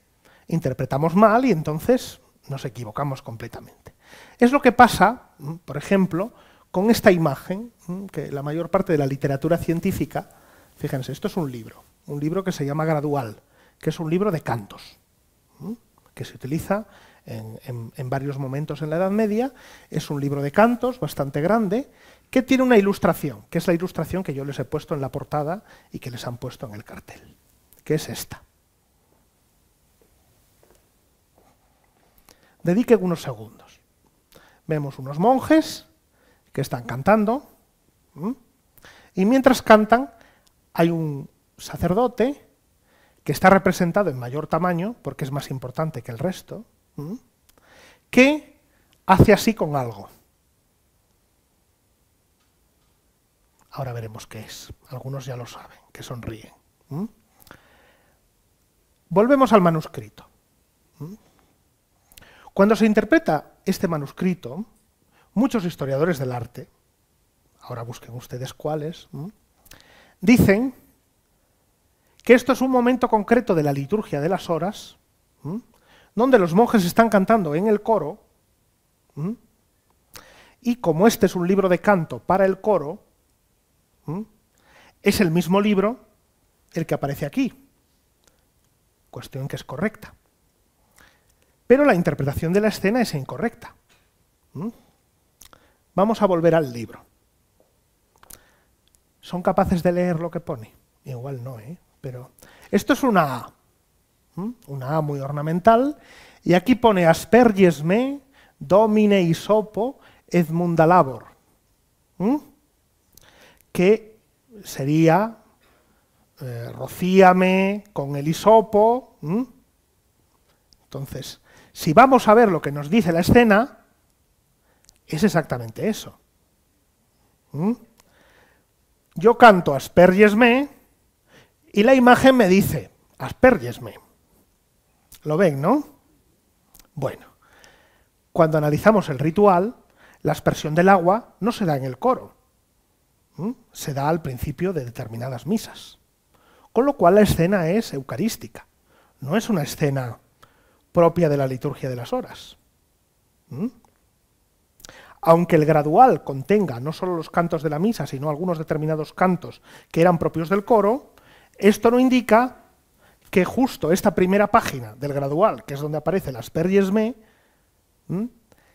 interpretamos mal y entonces nos equivocamos completamente. Es lo que pasa, por ejemplo, con esta imagen que la mayor parte de la literatura científica Fíjense, esto es un libro, un libro que se llama Gradual, que es un libro de cantos, que se utiliza en, varios momentos en la Edad Media. Es un libro de cantos bastante grande que tiene una ilustración, que es la ilustración que yo les he puesto en la portada y que les han puesto en el cartel, que es esta. Dediquen unos segundos. Vemos unos monjes que están cantando y mientras cantan hay un sacerdote que está representado en mayor tamaño, porque es más importante que el resto, que hace así con algo. Ahora veremos qué es. Algunos ya lo saben, que sonríen. Volvemos al manuscrito. Cuando se interpreta este manuscrito, muchos historiadores del arte, ahora busquen ustedes cuáles, Dicen que esto es un momento concreto de la liturgia de las horas, donde los monjes están cantando en el coro, y como este es un libro de canto para el coro, es el mismo libro el que aparece aquí, cuestión que es correcta. Pero la interpretación de la escena es incorrecta. Vamos a volver al libro. ¿Son capaces de leer lo que pone? Igual no, ¿eh? Pero esto es una A, una A muy ornamental, y aquí pone asperges me, domine isopo, edmundalabor, que sería eh, rocíame con el isopo. Entonces, si vamos a ver lo que nos dice la escena, es exactamente eso yo canto aspergesme y la imagen me dice aspergesme. ¿Lo ven, no? Bueno, cuando analizamos el ritual, la aspersión del agua no se da en el coro, se da al principio de determinadas misas. Con lo cual la escena es eucarística, no es una escena propia de la liturgia de las horas aunque el gradual contenga no solo los cantos de la misa, sino algunos determinados cantos que eran propios del coro, esto no indica que justo esta primera página del gradual, que es donde aparece las me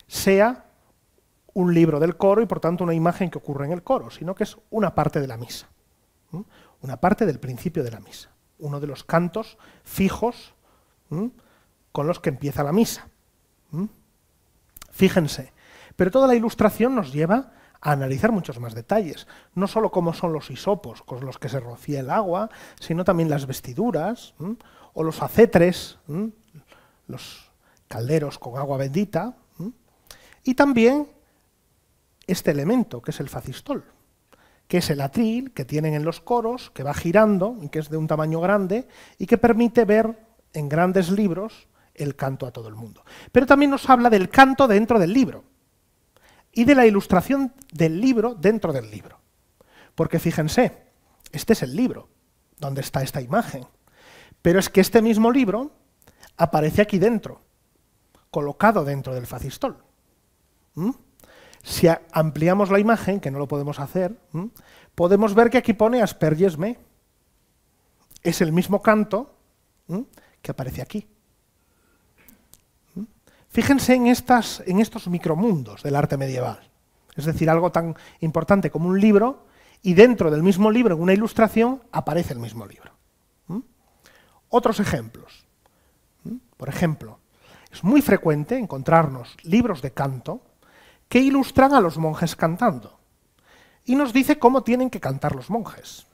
sea un libro del coro y por tanto una imagen que ocurre en el coro, sino que es una parte de la misa, una parte del principio de la misa, uno de los cantos fijos con los que empieza la misa. Fíjense, pero toda la ilustración nos lleva a analizar muchos más detalles, no solo cómo son los hisopos con los que se rocía el agua, sino también las vestiduras o los acetres, los calderos con agua bendita, y también este elemento que es el facistol, que es el atril que tienen en los coros, que va girando y que es de un tamaño grande y que permite ver en grandes libros el canto a todo el mundo. Pero también nos habla del canto dentro del libro y de la ilustración del libro dentro del libro. Porque fíjense, este es el libro, donde está esta imagen. Pero es que este mismo libro aparece aquí dentro, colocado dentro del facistol. ¿Mm? Si ampliamos la imagen, que no lo podemos hacer, ¿Mm? podemos ver que aquí pone me, Es el mismo canto ¿Mm? que aparece aquí. Fíjense en, estos micromundos del arte medieval. Es decir, algo tan importante como un libro, y dentro del mismo libro, en una ilustración, aparece el mismo libro. ¿Mm? Otros ejemplos. ¿Mm? Por ejemplo, es muy frecuente encontrarnos libros de canto que ilustran a los monjes cantando. Y nos dice cómo tienen que cantar los monjes.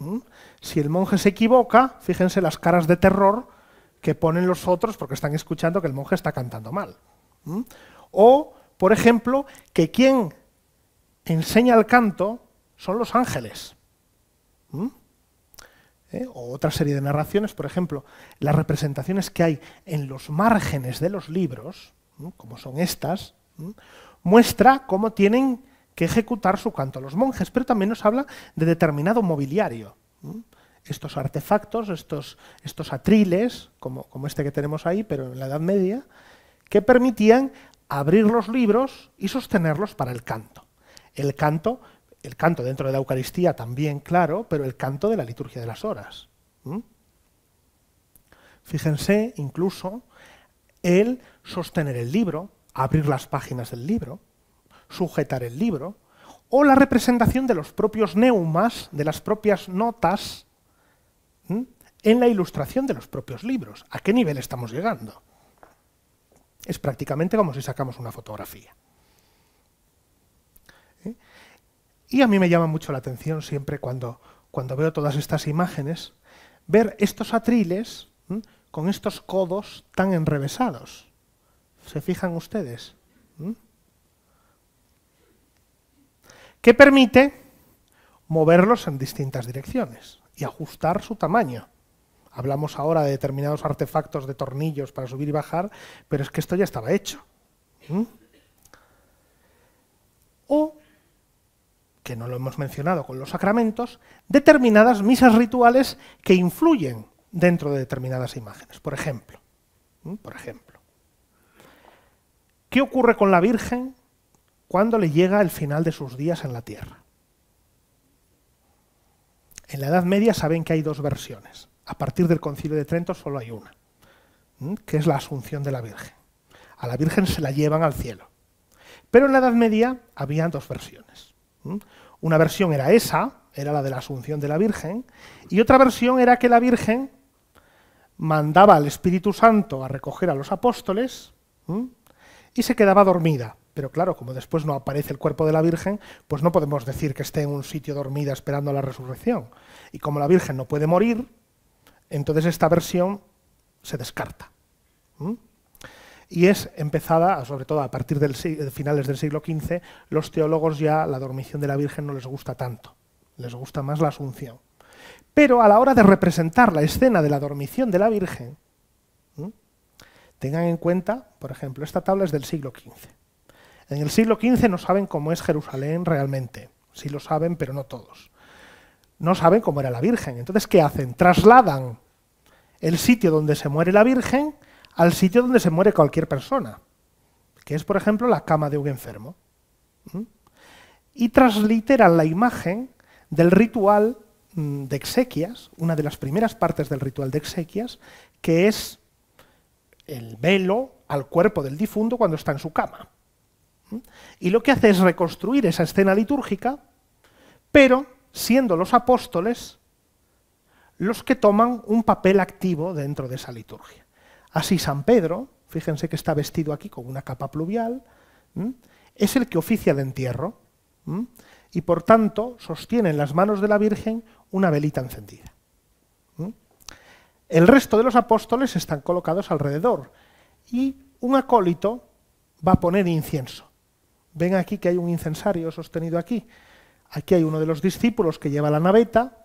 ¿Mm? Si el monje se equivoca, fíjense las caras de terror que ponen los otros porque están escuchando que el monje está cantando mal. O, por ejemplo, que quien enseña el canto son los ángeles. ¿Eh? O otra serie de narraciones, por ejemplo, las representaciones que hay en los márgenes de los libros, como son estas, muestra cómo tienen que ejecutar su canto los monjes, pero también nos habla de determinado mobiliario estos artefactos, estos, estos atriles, como, este que tenemos ahí, pero en la Edad Media, que permitían abrir los libros y sostenerlos para el canto. El canto, el canto dentro de la Eucaristía también, claro, pero el canto de la liturgia de las horas. Fíjense incluso el sostener el libro, abrir las páginas del libro, sujetar el libro, o la representación de los propios neumas, de las propias notas en la ilustración de los propios libros. ¿A qué nivel estamos llegando? Es prácticamente como si sacamos una fotografía. ¿Eh? Y a mí me llama mucho la atención siempre cuando, cuando veo todas estas imágenes, ver estos atriles con estos codos tan enrevesados. ¿Se fijan ustedes? ¿Qué permite moverlos en distintas direcciones y ajustar su tamaño. Hablamos ahora de determinados artefactos de tornillos para subir y bajar, pero es que esto ya estaba hecho. ¿Mm? O, que no lo hemos mencionado con los sacramentos, determinadas misas rituales que influyen dentro de determinadas imágenes. Por ejemplo, ¿Mm? por ejemplo, ¿qué ocurre con la Virgen cuando le llega el final de sus días en la tierra? En la Edad Media saben que hay dos versiones. A partir del concilio de Trento solo hay una, que es la asunción de la Virgen. A la Virgen se la llevan al cielo. Pero en la Edad Media había dos versiones. Una versión era esa, era la de la asunción de la Virgen, y otra versión era que la Virgen mandaba al Espíritu Santo a recoger a los apóstoles y se quedaba dormida pero claro, como después no aparece el cuerpo de la Virgen, pues no podemos decir que esté en un sitio dormida esperando la resurrección. Y como la Virgen no puede morir, entonces esta versión se descarta. Y es empezada, sobre todo a partir de finales del siglo XV, los teólogos ya la dormición de la Virgen no les gusta tanto, les gusta más la Asunción. Pero a la hora de representar la escena de la dormición de la Virgen, tengan en cuenta, por ejemplo, esta tabla es del siglo XV. En el siglo XV no saben cómo es Jerusalén realmente. Sí lo saben, pero no todos. No saben cómo era la Virgen. Entonces, ¿qué hacen? Trasladan el sitio donde se muere la Virgen al sitio donde se muere cualquier persona, que es, por ejemplo, la cama de un enfermo. Y transliteran la imagen del ritual mm, de exequias, una de las primeras partes del ritual de exequias, que es el velo al cuerpo del difunto cuando está en su cama. Y lo que hace es reconstruir esa escena litúrgica, pero siendo los apóstoles los que toman un papel activo dentro de esa liturgia. Así San Pedro, fíjense que está vestido aquí con una capa pluvial, es el que oficia el entierro y por tanto sostiene en las manos de la Virgen una velita encendida. El resto de los apóstoles están colocados alrededor y un acólito va a poner incienso ven aquí que hay un incensario sostenido aquí. Aquí hay uno de los discípulos que lleva la naveta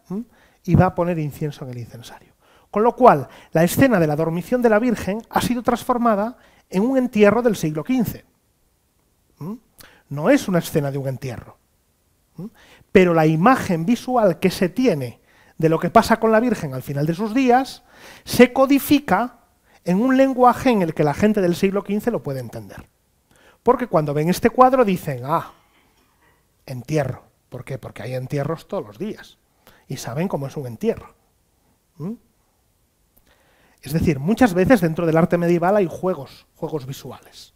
y va a poner incienso en el incensario. Con lo cual, la escena de la dormición de la Virgen ha sido transformada en un entierro del siglo XV. No es una escena de un entierro. Pero la imagen visual que se tiene de lo que pasa con la Virgen al final de sus días se codifica en un lenguaje en el que la gente del siglo XV lo puede entender. Porque cuando ven este cuadro dicen, ah, entierro. ¿Por qué? Porque hay entierros todos los días. Y saben cómo es un entierro. ¿Mm? Es decir, muchas veces dentro del arte medieval hay juegos, juegos visuales.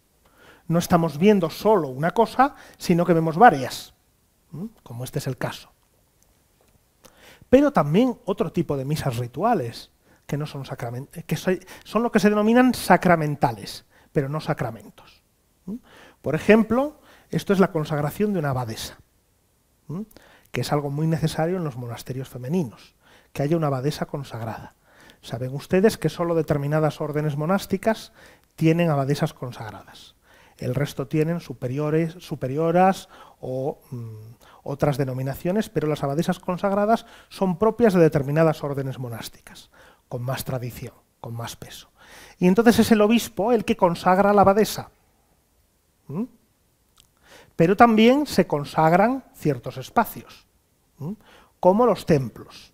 No estamos viendo solo una cosa, sino que vemos varias, ¿Mm? como este es el caso. Pero también otro tipo de misas rituales, que, no son, que son lo que se denominan sacramentales, pero no sacramentos. ¿Mm? Por ejemplo, esto es la consagración de una abadesa, que es algo muy necesario en los monasterios femeninos, que haya una abadesa consagrada. Saben ustedes que solo determinadas órdenes monásticas tienen abadesas consagradas. El resto tienen superiores, superioras o mm, otras denominaciones, pero las abadesas consagradas son propias de determinadas órdenes monásticas, con más tradición, con más peso. Y entonces es el obispo el que consagra a la abadesa. ¿Mm? Pero también se consagran ciertos espacios, ¿Mm? como los templos.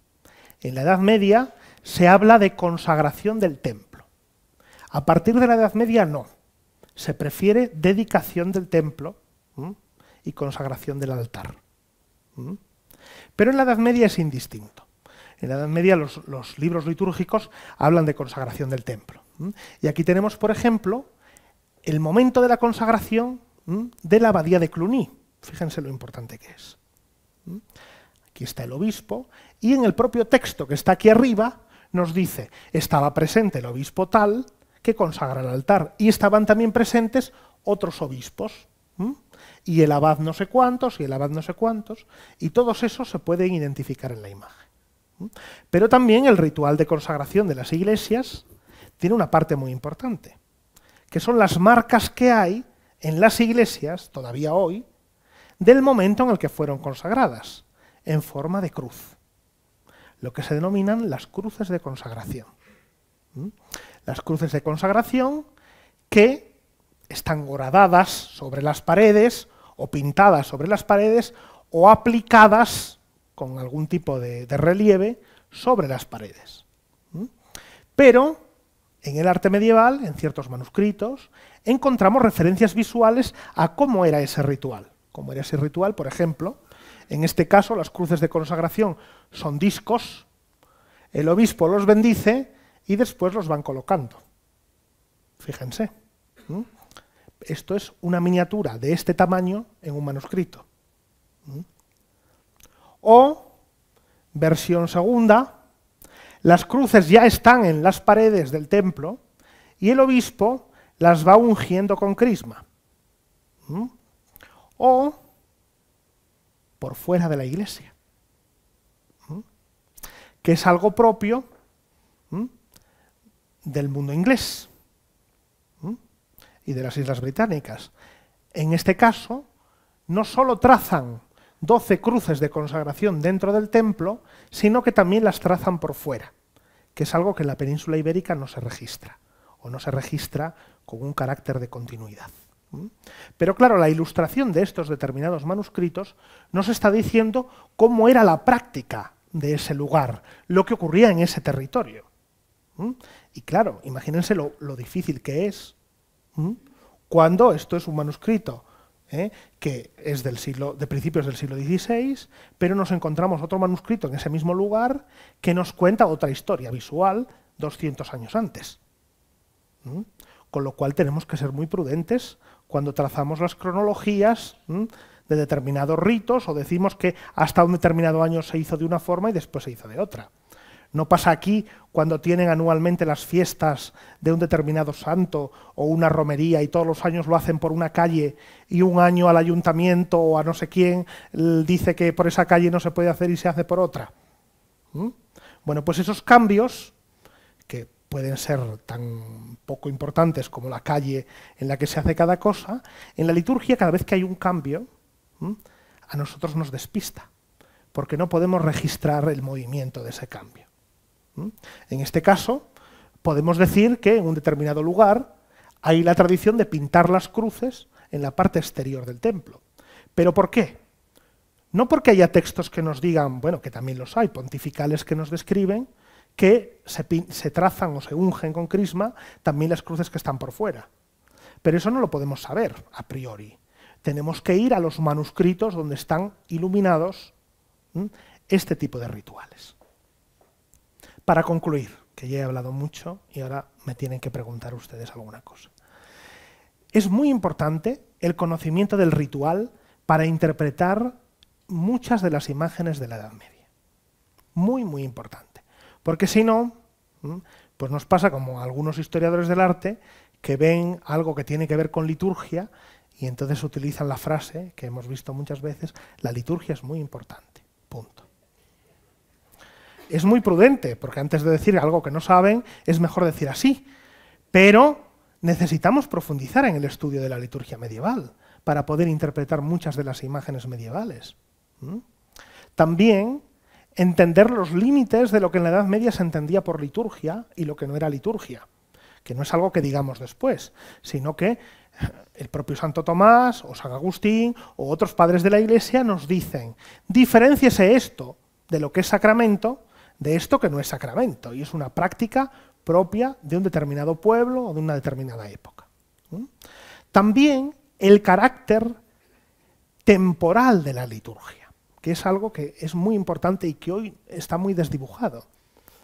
En la Edad Media se habla de consagración del templo. A partir de la Edad Media no. Se prefiere dedicación del templo ¿Mm? y consagración del altar. Pero en la Edad Media es indistinto. En la Edad Media los libros litúrgicos hablan de consagración del templo. Y aquí tenemos, por ejemplo, el momento de la consagración de la abadía de Cluny. Fíjense lo importante que es. Aquí está el obispo y en el propio texto que está aquí arriba nos dice, estaba presente el obispo tal que consagra el altar y estaban también presentes otros obispos. Y el abad no sé cuántos, y el abad no sé cuántos, y todos esos se pueden identificar en la imagen. Pero también el ritual de consagración de las iglesias tiene una parte muy importante que son las marcas que hay en las iglesias, todavía hoy, del momento en el que fueron consagradas, en forma de cruz. Lo que se denominan las cruces de consagración. ¿Mm? Las cruces de consagración que están horadadas sobre las paredes o pintadas sobre las paredes o aplicadas con algún tipo de, relieve sobre las paredes. ¿Mm? Pero en el arte medieval, en ciertos manuscritos, encontramos referencias visuales a cómo era ese ritual. Cómo era ese ritual, por ejemplo, en este caso las cruces de consagración son discos, el obispo los bendice y después los van colocando. Fíjense. Esto es una miniatura de este tamaño en un manuscrito. O, versión segunda, las cruces ya están en las paredes del templo y el obispo las va ungiendo con crisma. O por fuera de la iglesia, que es algo propio del mundo inglés y de las Islas Británicas. En este caso, no solo trazan doce cruces de consagración dentro del templo, sino que también las trazan por fuera, que es algo que en la península ibérica no se registra, o no se registra con un carácter de continuidad. Pero claro, la ilustración de estos determinados manuscritos nos está diciendo cómo era la práctica de ese lugar, lo que ocurría en ese territorio. Y claro, imagínense lo, lo difícil que es cuando esto es un manuscrito ¿eh? que es del siglo, de principios del siglo XVI, pero nos encontramos otro manuscrito en ese mismo lugar que nos cuenta otra historia visual 200 años antes. Con lo cual tenemos que ser muy prudentes cuando trazamos las cronologías de determinados ritos o decimos que hasta un determinado año se hizo de una forma y después se hizo de otra. No pasa aquí cuando tienen anualmente las fiestas de un determinado santo o una romería y todos los años lo hacen por una calle y un año al ayuntamiento o a no sé quién dice que por esa calle no se puede hacer y se hace por otra. ¿Mm? Bueno, pues esos cambios, que pueden ser tan poco importantes como la calle en la que se hace cada cosa, en la liturgia cada vez que hay un cambio, a nosotros nos despista, porque no podemos registrar el movimiento de ese cambio. En este caso, podemos decir que en un determinado lugar hay la tradición de pintar las cruces en la parte exterior del templo. ¿Pero por qué? No porque haya textos que nos digan, bueno, que también los hay, pontificales que nos describen, que se, trazan o se ungen con crisma también las cruces que están por fuera. Pero eso no lo podemos saber a priori. Tenemos que ir a los manuscritos donde están iluminados este tipo de rituales. Para concluir, que ya he hablado mucho y ahora me tienen que preguntar ustedes alguna cosa. Es muy importante el conocimiento del ritual para interpretar muchas de las imágenes de la Edad Media. Muy, muy importante. Porque si no, pues nos pasa como algunos historiadores del arte que ven algo que tiene que ver con liturgia y entonces utilizan la frase que hemos visto muchas veces, la liturgia es muy importante. Punto es muy prudente, porque antes de decir algo que no saben, es mejor decir así. Pero necesitamos profundizar en el estudio de la liturgia medieval para poder interpretar muchas de las imágenes medievales. También entender los límites de lo que en la Edad Media se entendía por liturgia y lo que no era liturgia, que no es algo que digamos después, sino que el propio Santo Tomás o San Agustín o otros padres de la Iglesia nos dicen, diferenciese esto de lo que es sacramento de esto que no es sacramento y es una práctica propia de un determinado pueblo o de una determinada época. También el carácter temporal de la liturgia, que es algo que es muy importante y que hoy está muy desdibujado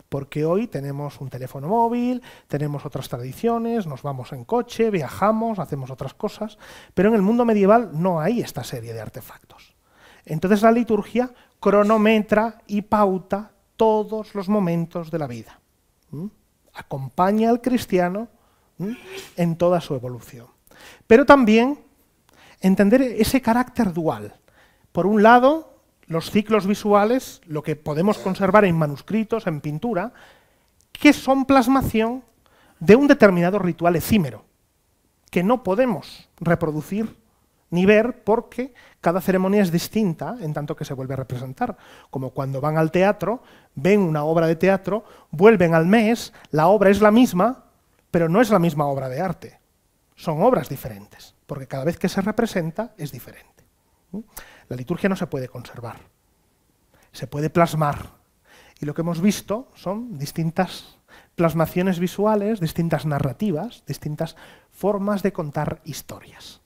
porque hoy tenemos un teléfono móvil, tenemos otras tradiciones, nos vamos en coche, viajamos, hacemos otras cosas, pero en el mundo medieval no hay esta serie de artefactos. Entonces la liturgia cronometra y pauta todos los momentos de la vida. Acompaña al cristiano en toda su evolución. Pero también entender ese carácter dual. Por un lado, los ciclos visuales, lo que podemos conservar en manuscritos, en pintura, que son plasmación de un determinado ritual efímero, que no podemos reproducir ni ver porque cada ceremonia es distinta en tanto que se vuelve a representar. Como cuando van al teatro, ven una obra de teatro, vuelven al mes, la obra es la misma, pero no es la misma obra de arte. Son obras diferentes, porque cada vez que se representa es diferente. ¿Mm? La liturgia no se puede conservar, se puede plasmar. Y lo que hemos visto son distintas plasmaciones visuales, distintas narrativas, distintas formas de contar historias.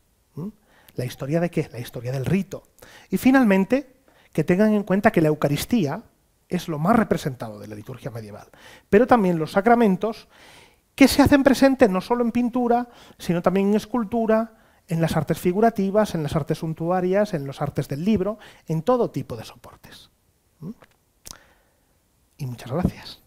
¿La historia de qué? La historia del rito. Y finalmente, que tengan en cuenta que la Eucaristía es lo más representado de la liturgia medieval, pero también los sacramentos que se hacen presentes no solo en pintura, sino también en escultura, en las artes figurativas, en las artes suntuarias, en los artes del libro, en todo tipo de soportes. ¿Mm? Y muchas gracias.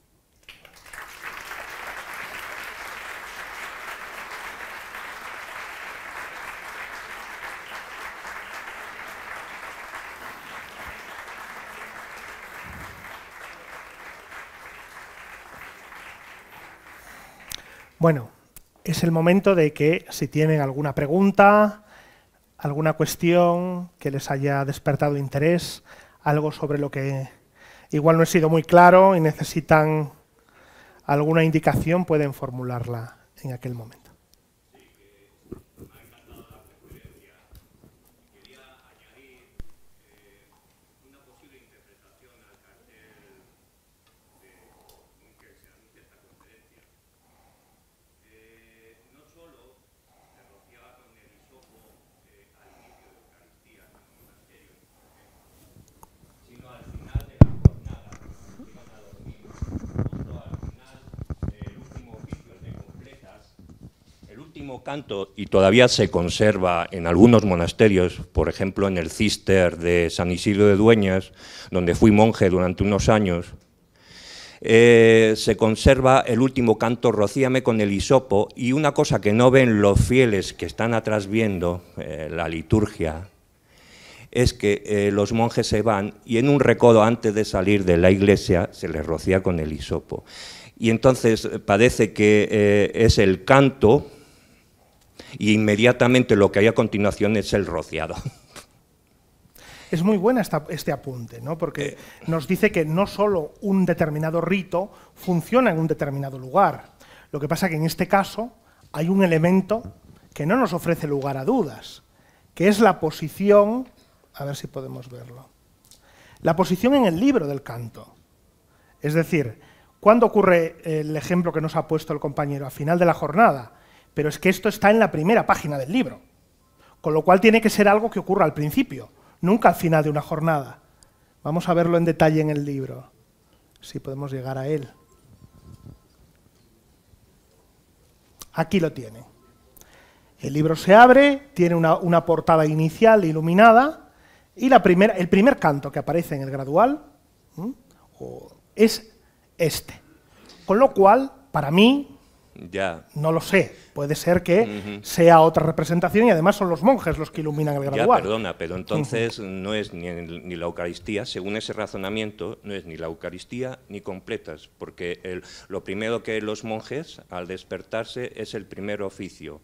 Bueno, es el momento de que si tienen alguna pregunta, alguna cuestión que les haya despertado interés, algo sobre lo que igual no he sido muy claro y necesitan alguna indicación, pueden formularla en aquel momento. último canto, y todavía se conserva en algunos monasterios, por ejemplo en el Cister de San Isidro de Dueñas, donde fui monje durante unos años, eh, se conserva el último canto, Rocíame con el hisopo, y una cosa que no ven los fieles que están atrás viendo eh, la liturgia, es que eh, los monjes se van y en un recodo antes de salir de la iglesia se les rocía con el hisopo. Y entonces parece que es el canto y inmediatamente lo que hay a continuación es el rociado. Es muy buena este apunte, ¿no? porque eh. nos dice que no solo un determinado rito funciona en un determinado lugar. Lo que pasa que en este caso hay un elemento que no nos ofrece lugar a dudas, que es la posición, a ver si podemos verlo, la posición en el libro del canto. Es decir, ¿cuándo ocurre el ejemplo que nos ha puesto el compañero? A final de la jornada pero es que esto está en la primera página del libro, con lo cual tiene que ser algo que ocurra al principio, nunca al final de una jornada. Vamos a verlo en detalle en el libro, si podemos llegar a él. Aquí lo tiene. El libro se abre, tiene una, portada inicial iluminada y el primer canto que aparece en el gradual es este. Con lo cual, para mí, no lo sé. Puede ser que sea otra representación y además son los monjes los que iluminan el gradual. Ya, perdona, pero entonces no es ni, la Eucaristía, según ese razonamiento, no es ni la Eucaristía ni completas, porque lo primero que los monjes al despertarse es el primer oficio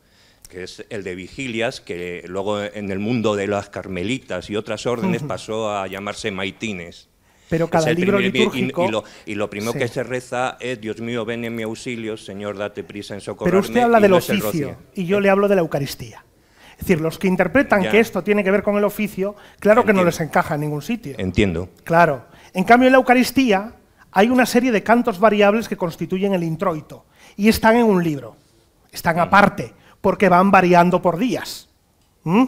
que es el de vigilias, que luego en el mundo de las carmelitas y otras órdenes pasó a llamarse maitines. Pero cada libro litúrgico... Y, lo, primero que se reza es, Dios mío, ven en mi auxilio, Señor, date prisa en socorrerme. Pero usted habla del oficio y yo le hablo de la Eucaristía. Es decir, los que interpretan que esto tiene que ver con el oficio, claro que no les encaja en ningún sitio. Entiendo. Claro. En cambio, en la Eucaristía hay una serie de cantos variables que constituyen el introito y están en un libro. Están mm. aparte, porque van variando por días. ¿Mm?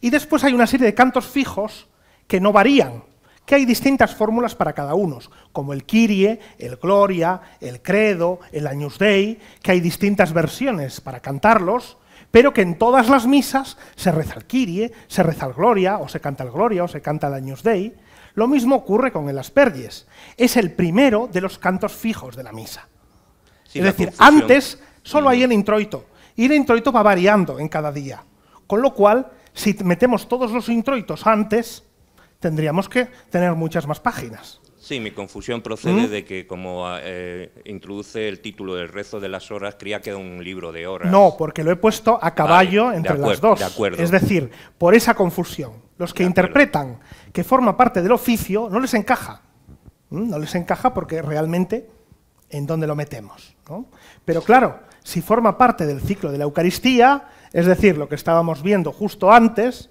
Y después hay una serie de cantos fijos que no varían, que hay distintas fórmulas para cada uno, como el Kyrie, el Gloria, el Credo, el Agnus Dei, que hay distintas versiones para cantarlos, pero que en todas las misas se reza el Kyrie, se reza el Gloria, o se canta el Gloria, o se canta el Agnus Dei. Lo mismo ocurre con el Asperges. Es el primero de los cantos fijos de la misa. es decir, antes solo hay mm. el introito, y el introito va variando en cada día. Con lo cual, si metemos todos los introitos antes, tendríamos que tener muchas más páginas. Sí, mi confusión procede ¿Mm? de que como eh, introduce el título del rezo de las horas, creía que era un libro de horas. No, porque lo he puesto a caballo entre las dos. Es decir, por esa confusión, los que interpretan que forma parte del oficio no les encaja. ¿Mm? No les encaja porque realmente en dónde lo metemos. Pero claro, si forma parte del ciclo de la Eucaristía, es decir, lo que estábamos viendo justo antes,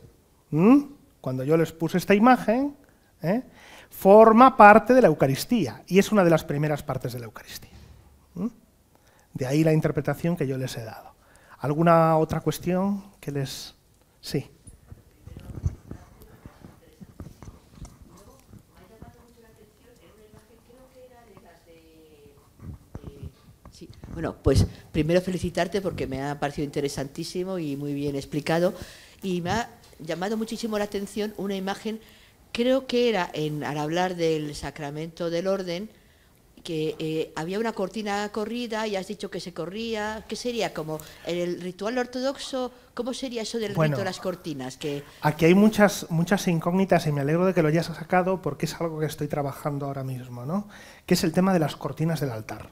¿Mm? cuando yo les puse esta imagen, ¿eh? forma parte de la Eucaristía y es una de las primeras partes de la Eucaristía. De ahí la interpretación que yo les he dado. ¿Alguna otra cuestión que les... Sí. Bueno, pues primero felicitarte porque me ha parecido interesantísimo y muy bien explicado y me ha llamado muchísimo la atención una imagen, creo que era en, al hablar del sacramento del orden, que eh, había una cortina corrida y has dicho que se corría. ¿Qué sería? ¿Como el ritual ortodoxo? ¿Cómo sería eso del rito de las cortinas? Que... Aquí hay muchas, muchas incógnitas y me alegro de que lo hayas sacado porque es algo que estoy trabajando ahora mismo, ¿no? Que es el tema de las cortinas del altar.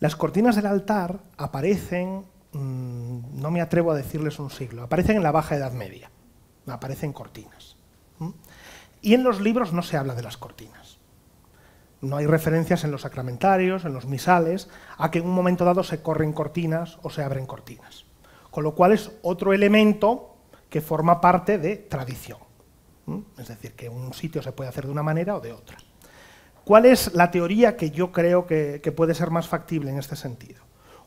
Las cortinas del altar aparecen Mm, no me atrevo a decirles un siglo, aparecen en la Baja Edad Media, aparecen cortinas. Y en los libros no se habla de las cortinas. No hay referencias en los sacramentarios, en los misales, a que en un momento dado se corren cortinas o se abren cortinas. Con lo cual es otro elemento que forma parte de tradición. Es decir, que un sitio se puede hacer de una manera o de otra. ¿Cuál es la teoría que yo creo que puede ser más factible en este sentido?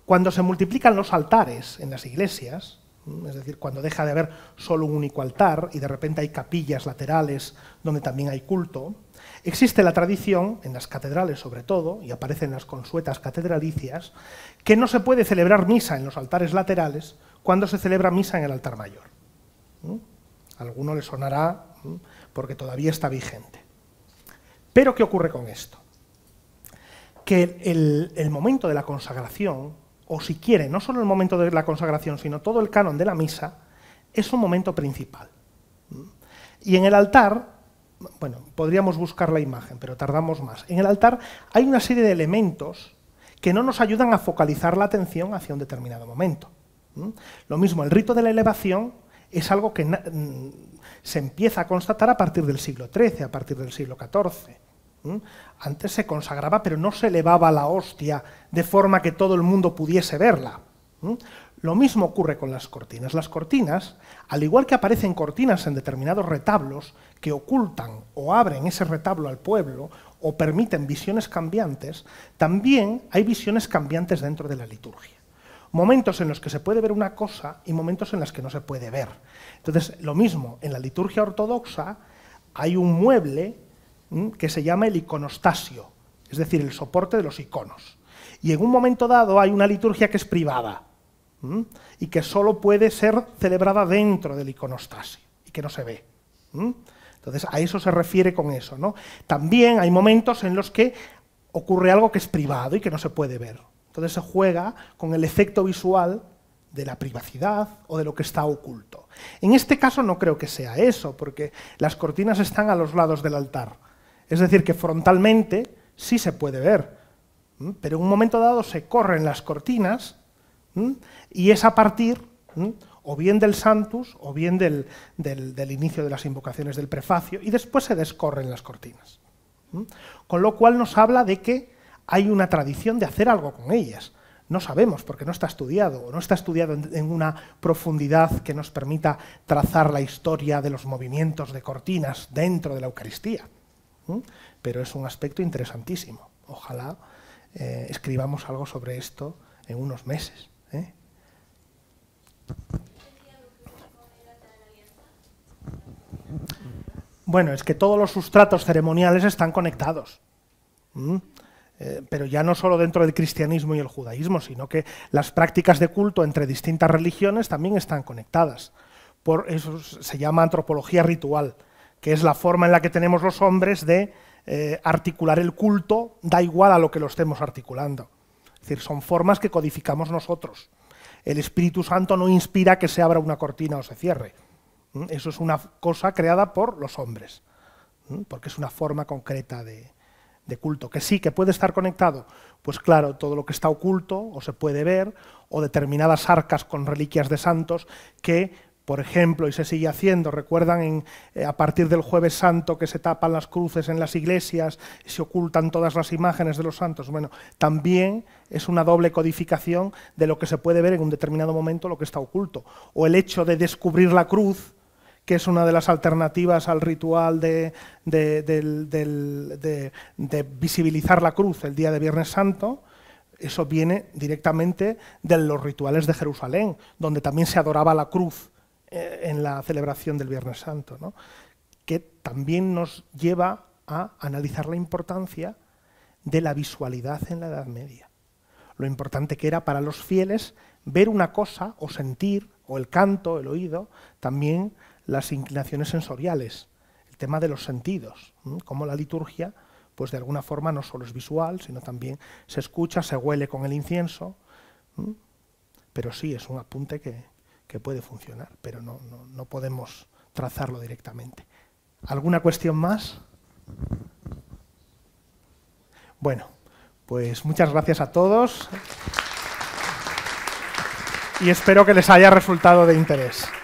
Cuando se multiplican los altares en las iglesias, es decir, cuando deja de haber solo un único altar y de repente hay capillas laterales donde también hay culto, existe la tradición, en las catedrales sobre todo, y aparecen las consuetas catedralicias, que no se puede celebrar misa en los altares laterales cuando se celebra misa en el altar mayor. A alguno le sonará porque todavía está vigente. Pero ¿qué ocurre con esto? Que el momento de la consagración o si quiere, no solo el momento de la consagración, sino todo el canon de la misa, es un momento principal. Y en el altar, bueno, podríamos buscar la imagen, pero tardamos más. En el altar hay una serie de elementos que no nos ayudan a focalizar la atención hacia un determinado momento. ¿Mm? Lo mismo, el rito de la elevación es algo que mm, se empieza a constatar a partir del siglo XIII, a partir del siglo XIV. Antes se consagraba, pero no se elevaba la hostia de forma que todo el mundo pudiese verla. Lo mismo ocurre con las cortinas. Las cortinas, al igual que aparecen cortinas en determinados retablos que ocultan o abren ese retablo al pueblo o permiten visiones cambiantes, también hay visiones cambiantes dentro de la liturgia. Momentos en los que se puede ver una cosa y momentos en los que no se puede ver. Entonces, lo mismo, en la liturgia ortodoxa hay un mueble que se llama el iconostasio, es decir, el soporte de los iconos. Y en un momento dado hay una liturgia que es privada y que solo puede ser celebrada dentro del iconostasio y que no se ve. Entonces, a eso se refiere con eso. También hay momentos en los que ocurre algo que es privado y que no se puede ver. Entonces se juega con el efecto visual de la privacidad o de lo que está oculto. En este caso no creo que sea eso, porque las cortinas están a los lados del altar. Es decir, que frontalmente sí se puede ver, pero en un momento dado se corren las cortinas y es a partir o bien del Santus o bien del, inicio de las invocaciones del prefacio y después se descorren las cortinas. Con lo cual nos habla de que hay una tradición de hacer algo con ellas. No sabemos porque no está estudiado o no está estudiado en una profundidad que nos permita trazar la historia de los movimientos de cortinas dentro de la Eucaristía pero es un aspecto interesantísimo. Ojalá eh, escribamos algo sobre esto en unos meses. ¿eh? Bueno, es que todos los sustratos ceremoniales están conectados. Eh, pero ya no solo dentro del cristianismo y el judaísmo, sino que las prácticas de culto entre distintas religiones también están conectadas. Por eso se llama antropología ritual que es la forma en la que tenemos los hombres de eh, articular el culto, da igual a lo que lo estemos articulando. Es decir, son formas que codificamos nosotros. El Espíritu Santo no inspira que se abra una cortina o se cierre. ¿Mm? Eso es una cosa creada por los hombres, ¿Mm? porque es una forma concreta de, de culto, que sí, que puede estar conectado. Pues claro, todo lo que está oculto o se puede ver, o determinadas arcas con reliquias de santos que por ejemplo, y se sigue haciendo. Recuerdan en, eh, a partir del jueves santo que se tapan las cruces en las iglesias, y se ocultan todas las imágenes de los santos. Bueno, también es una doble codificación de lo que se puede ver en un determinado momento, lo que está oculto. O el hecho de descubrir la cruz, que es una de las alternativas al ritual de visibilizar la cruz el día de Viernes Santo, eso viene directamente de los rituales de Jerusalén, donde también se adoraba la cruz eh, en la celebración del Viernes Santo, que también nos lleva a analizar la importancia de la visualidad en la Edad Media. Lo importante que era para los fieles ver una cosa o sentir, o el canto, el oído, también las inclinaciones sensoriales, el tema de los sentidos, como la liturgia pues de alguna forma no solo es visual, sino también se escucha, se huele con el incienso. Pero sí, es un apunte que, que puede funcionar, pero no, no podemos trazarlo directamente. ¿Alguna cuestión más? Bueno, pues muchas gracias a todos y espero que les haya resultado de interés.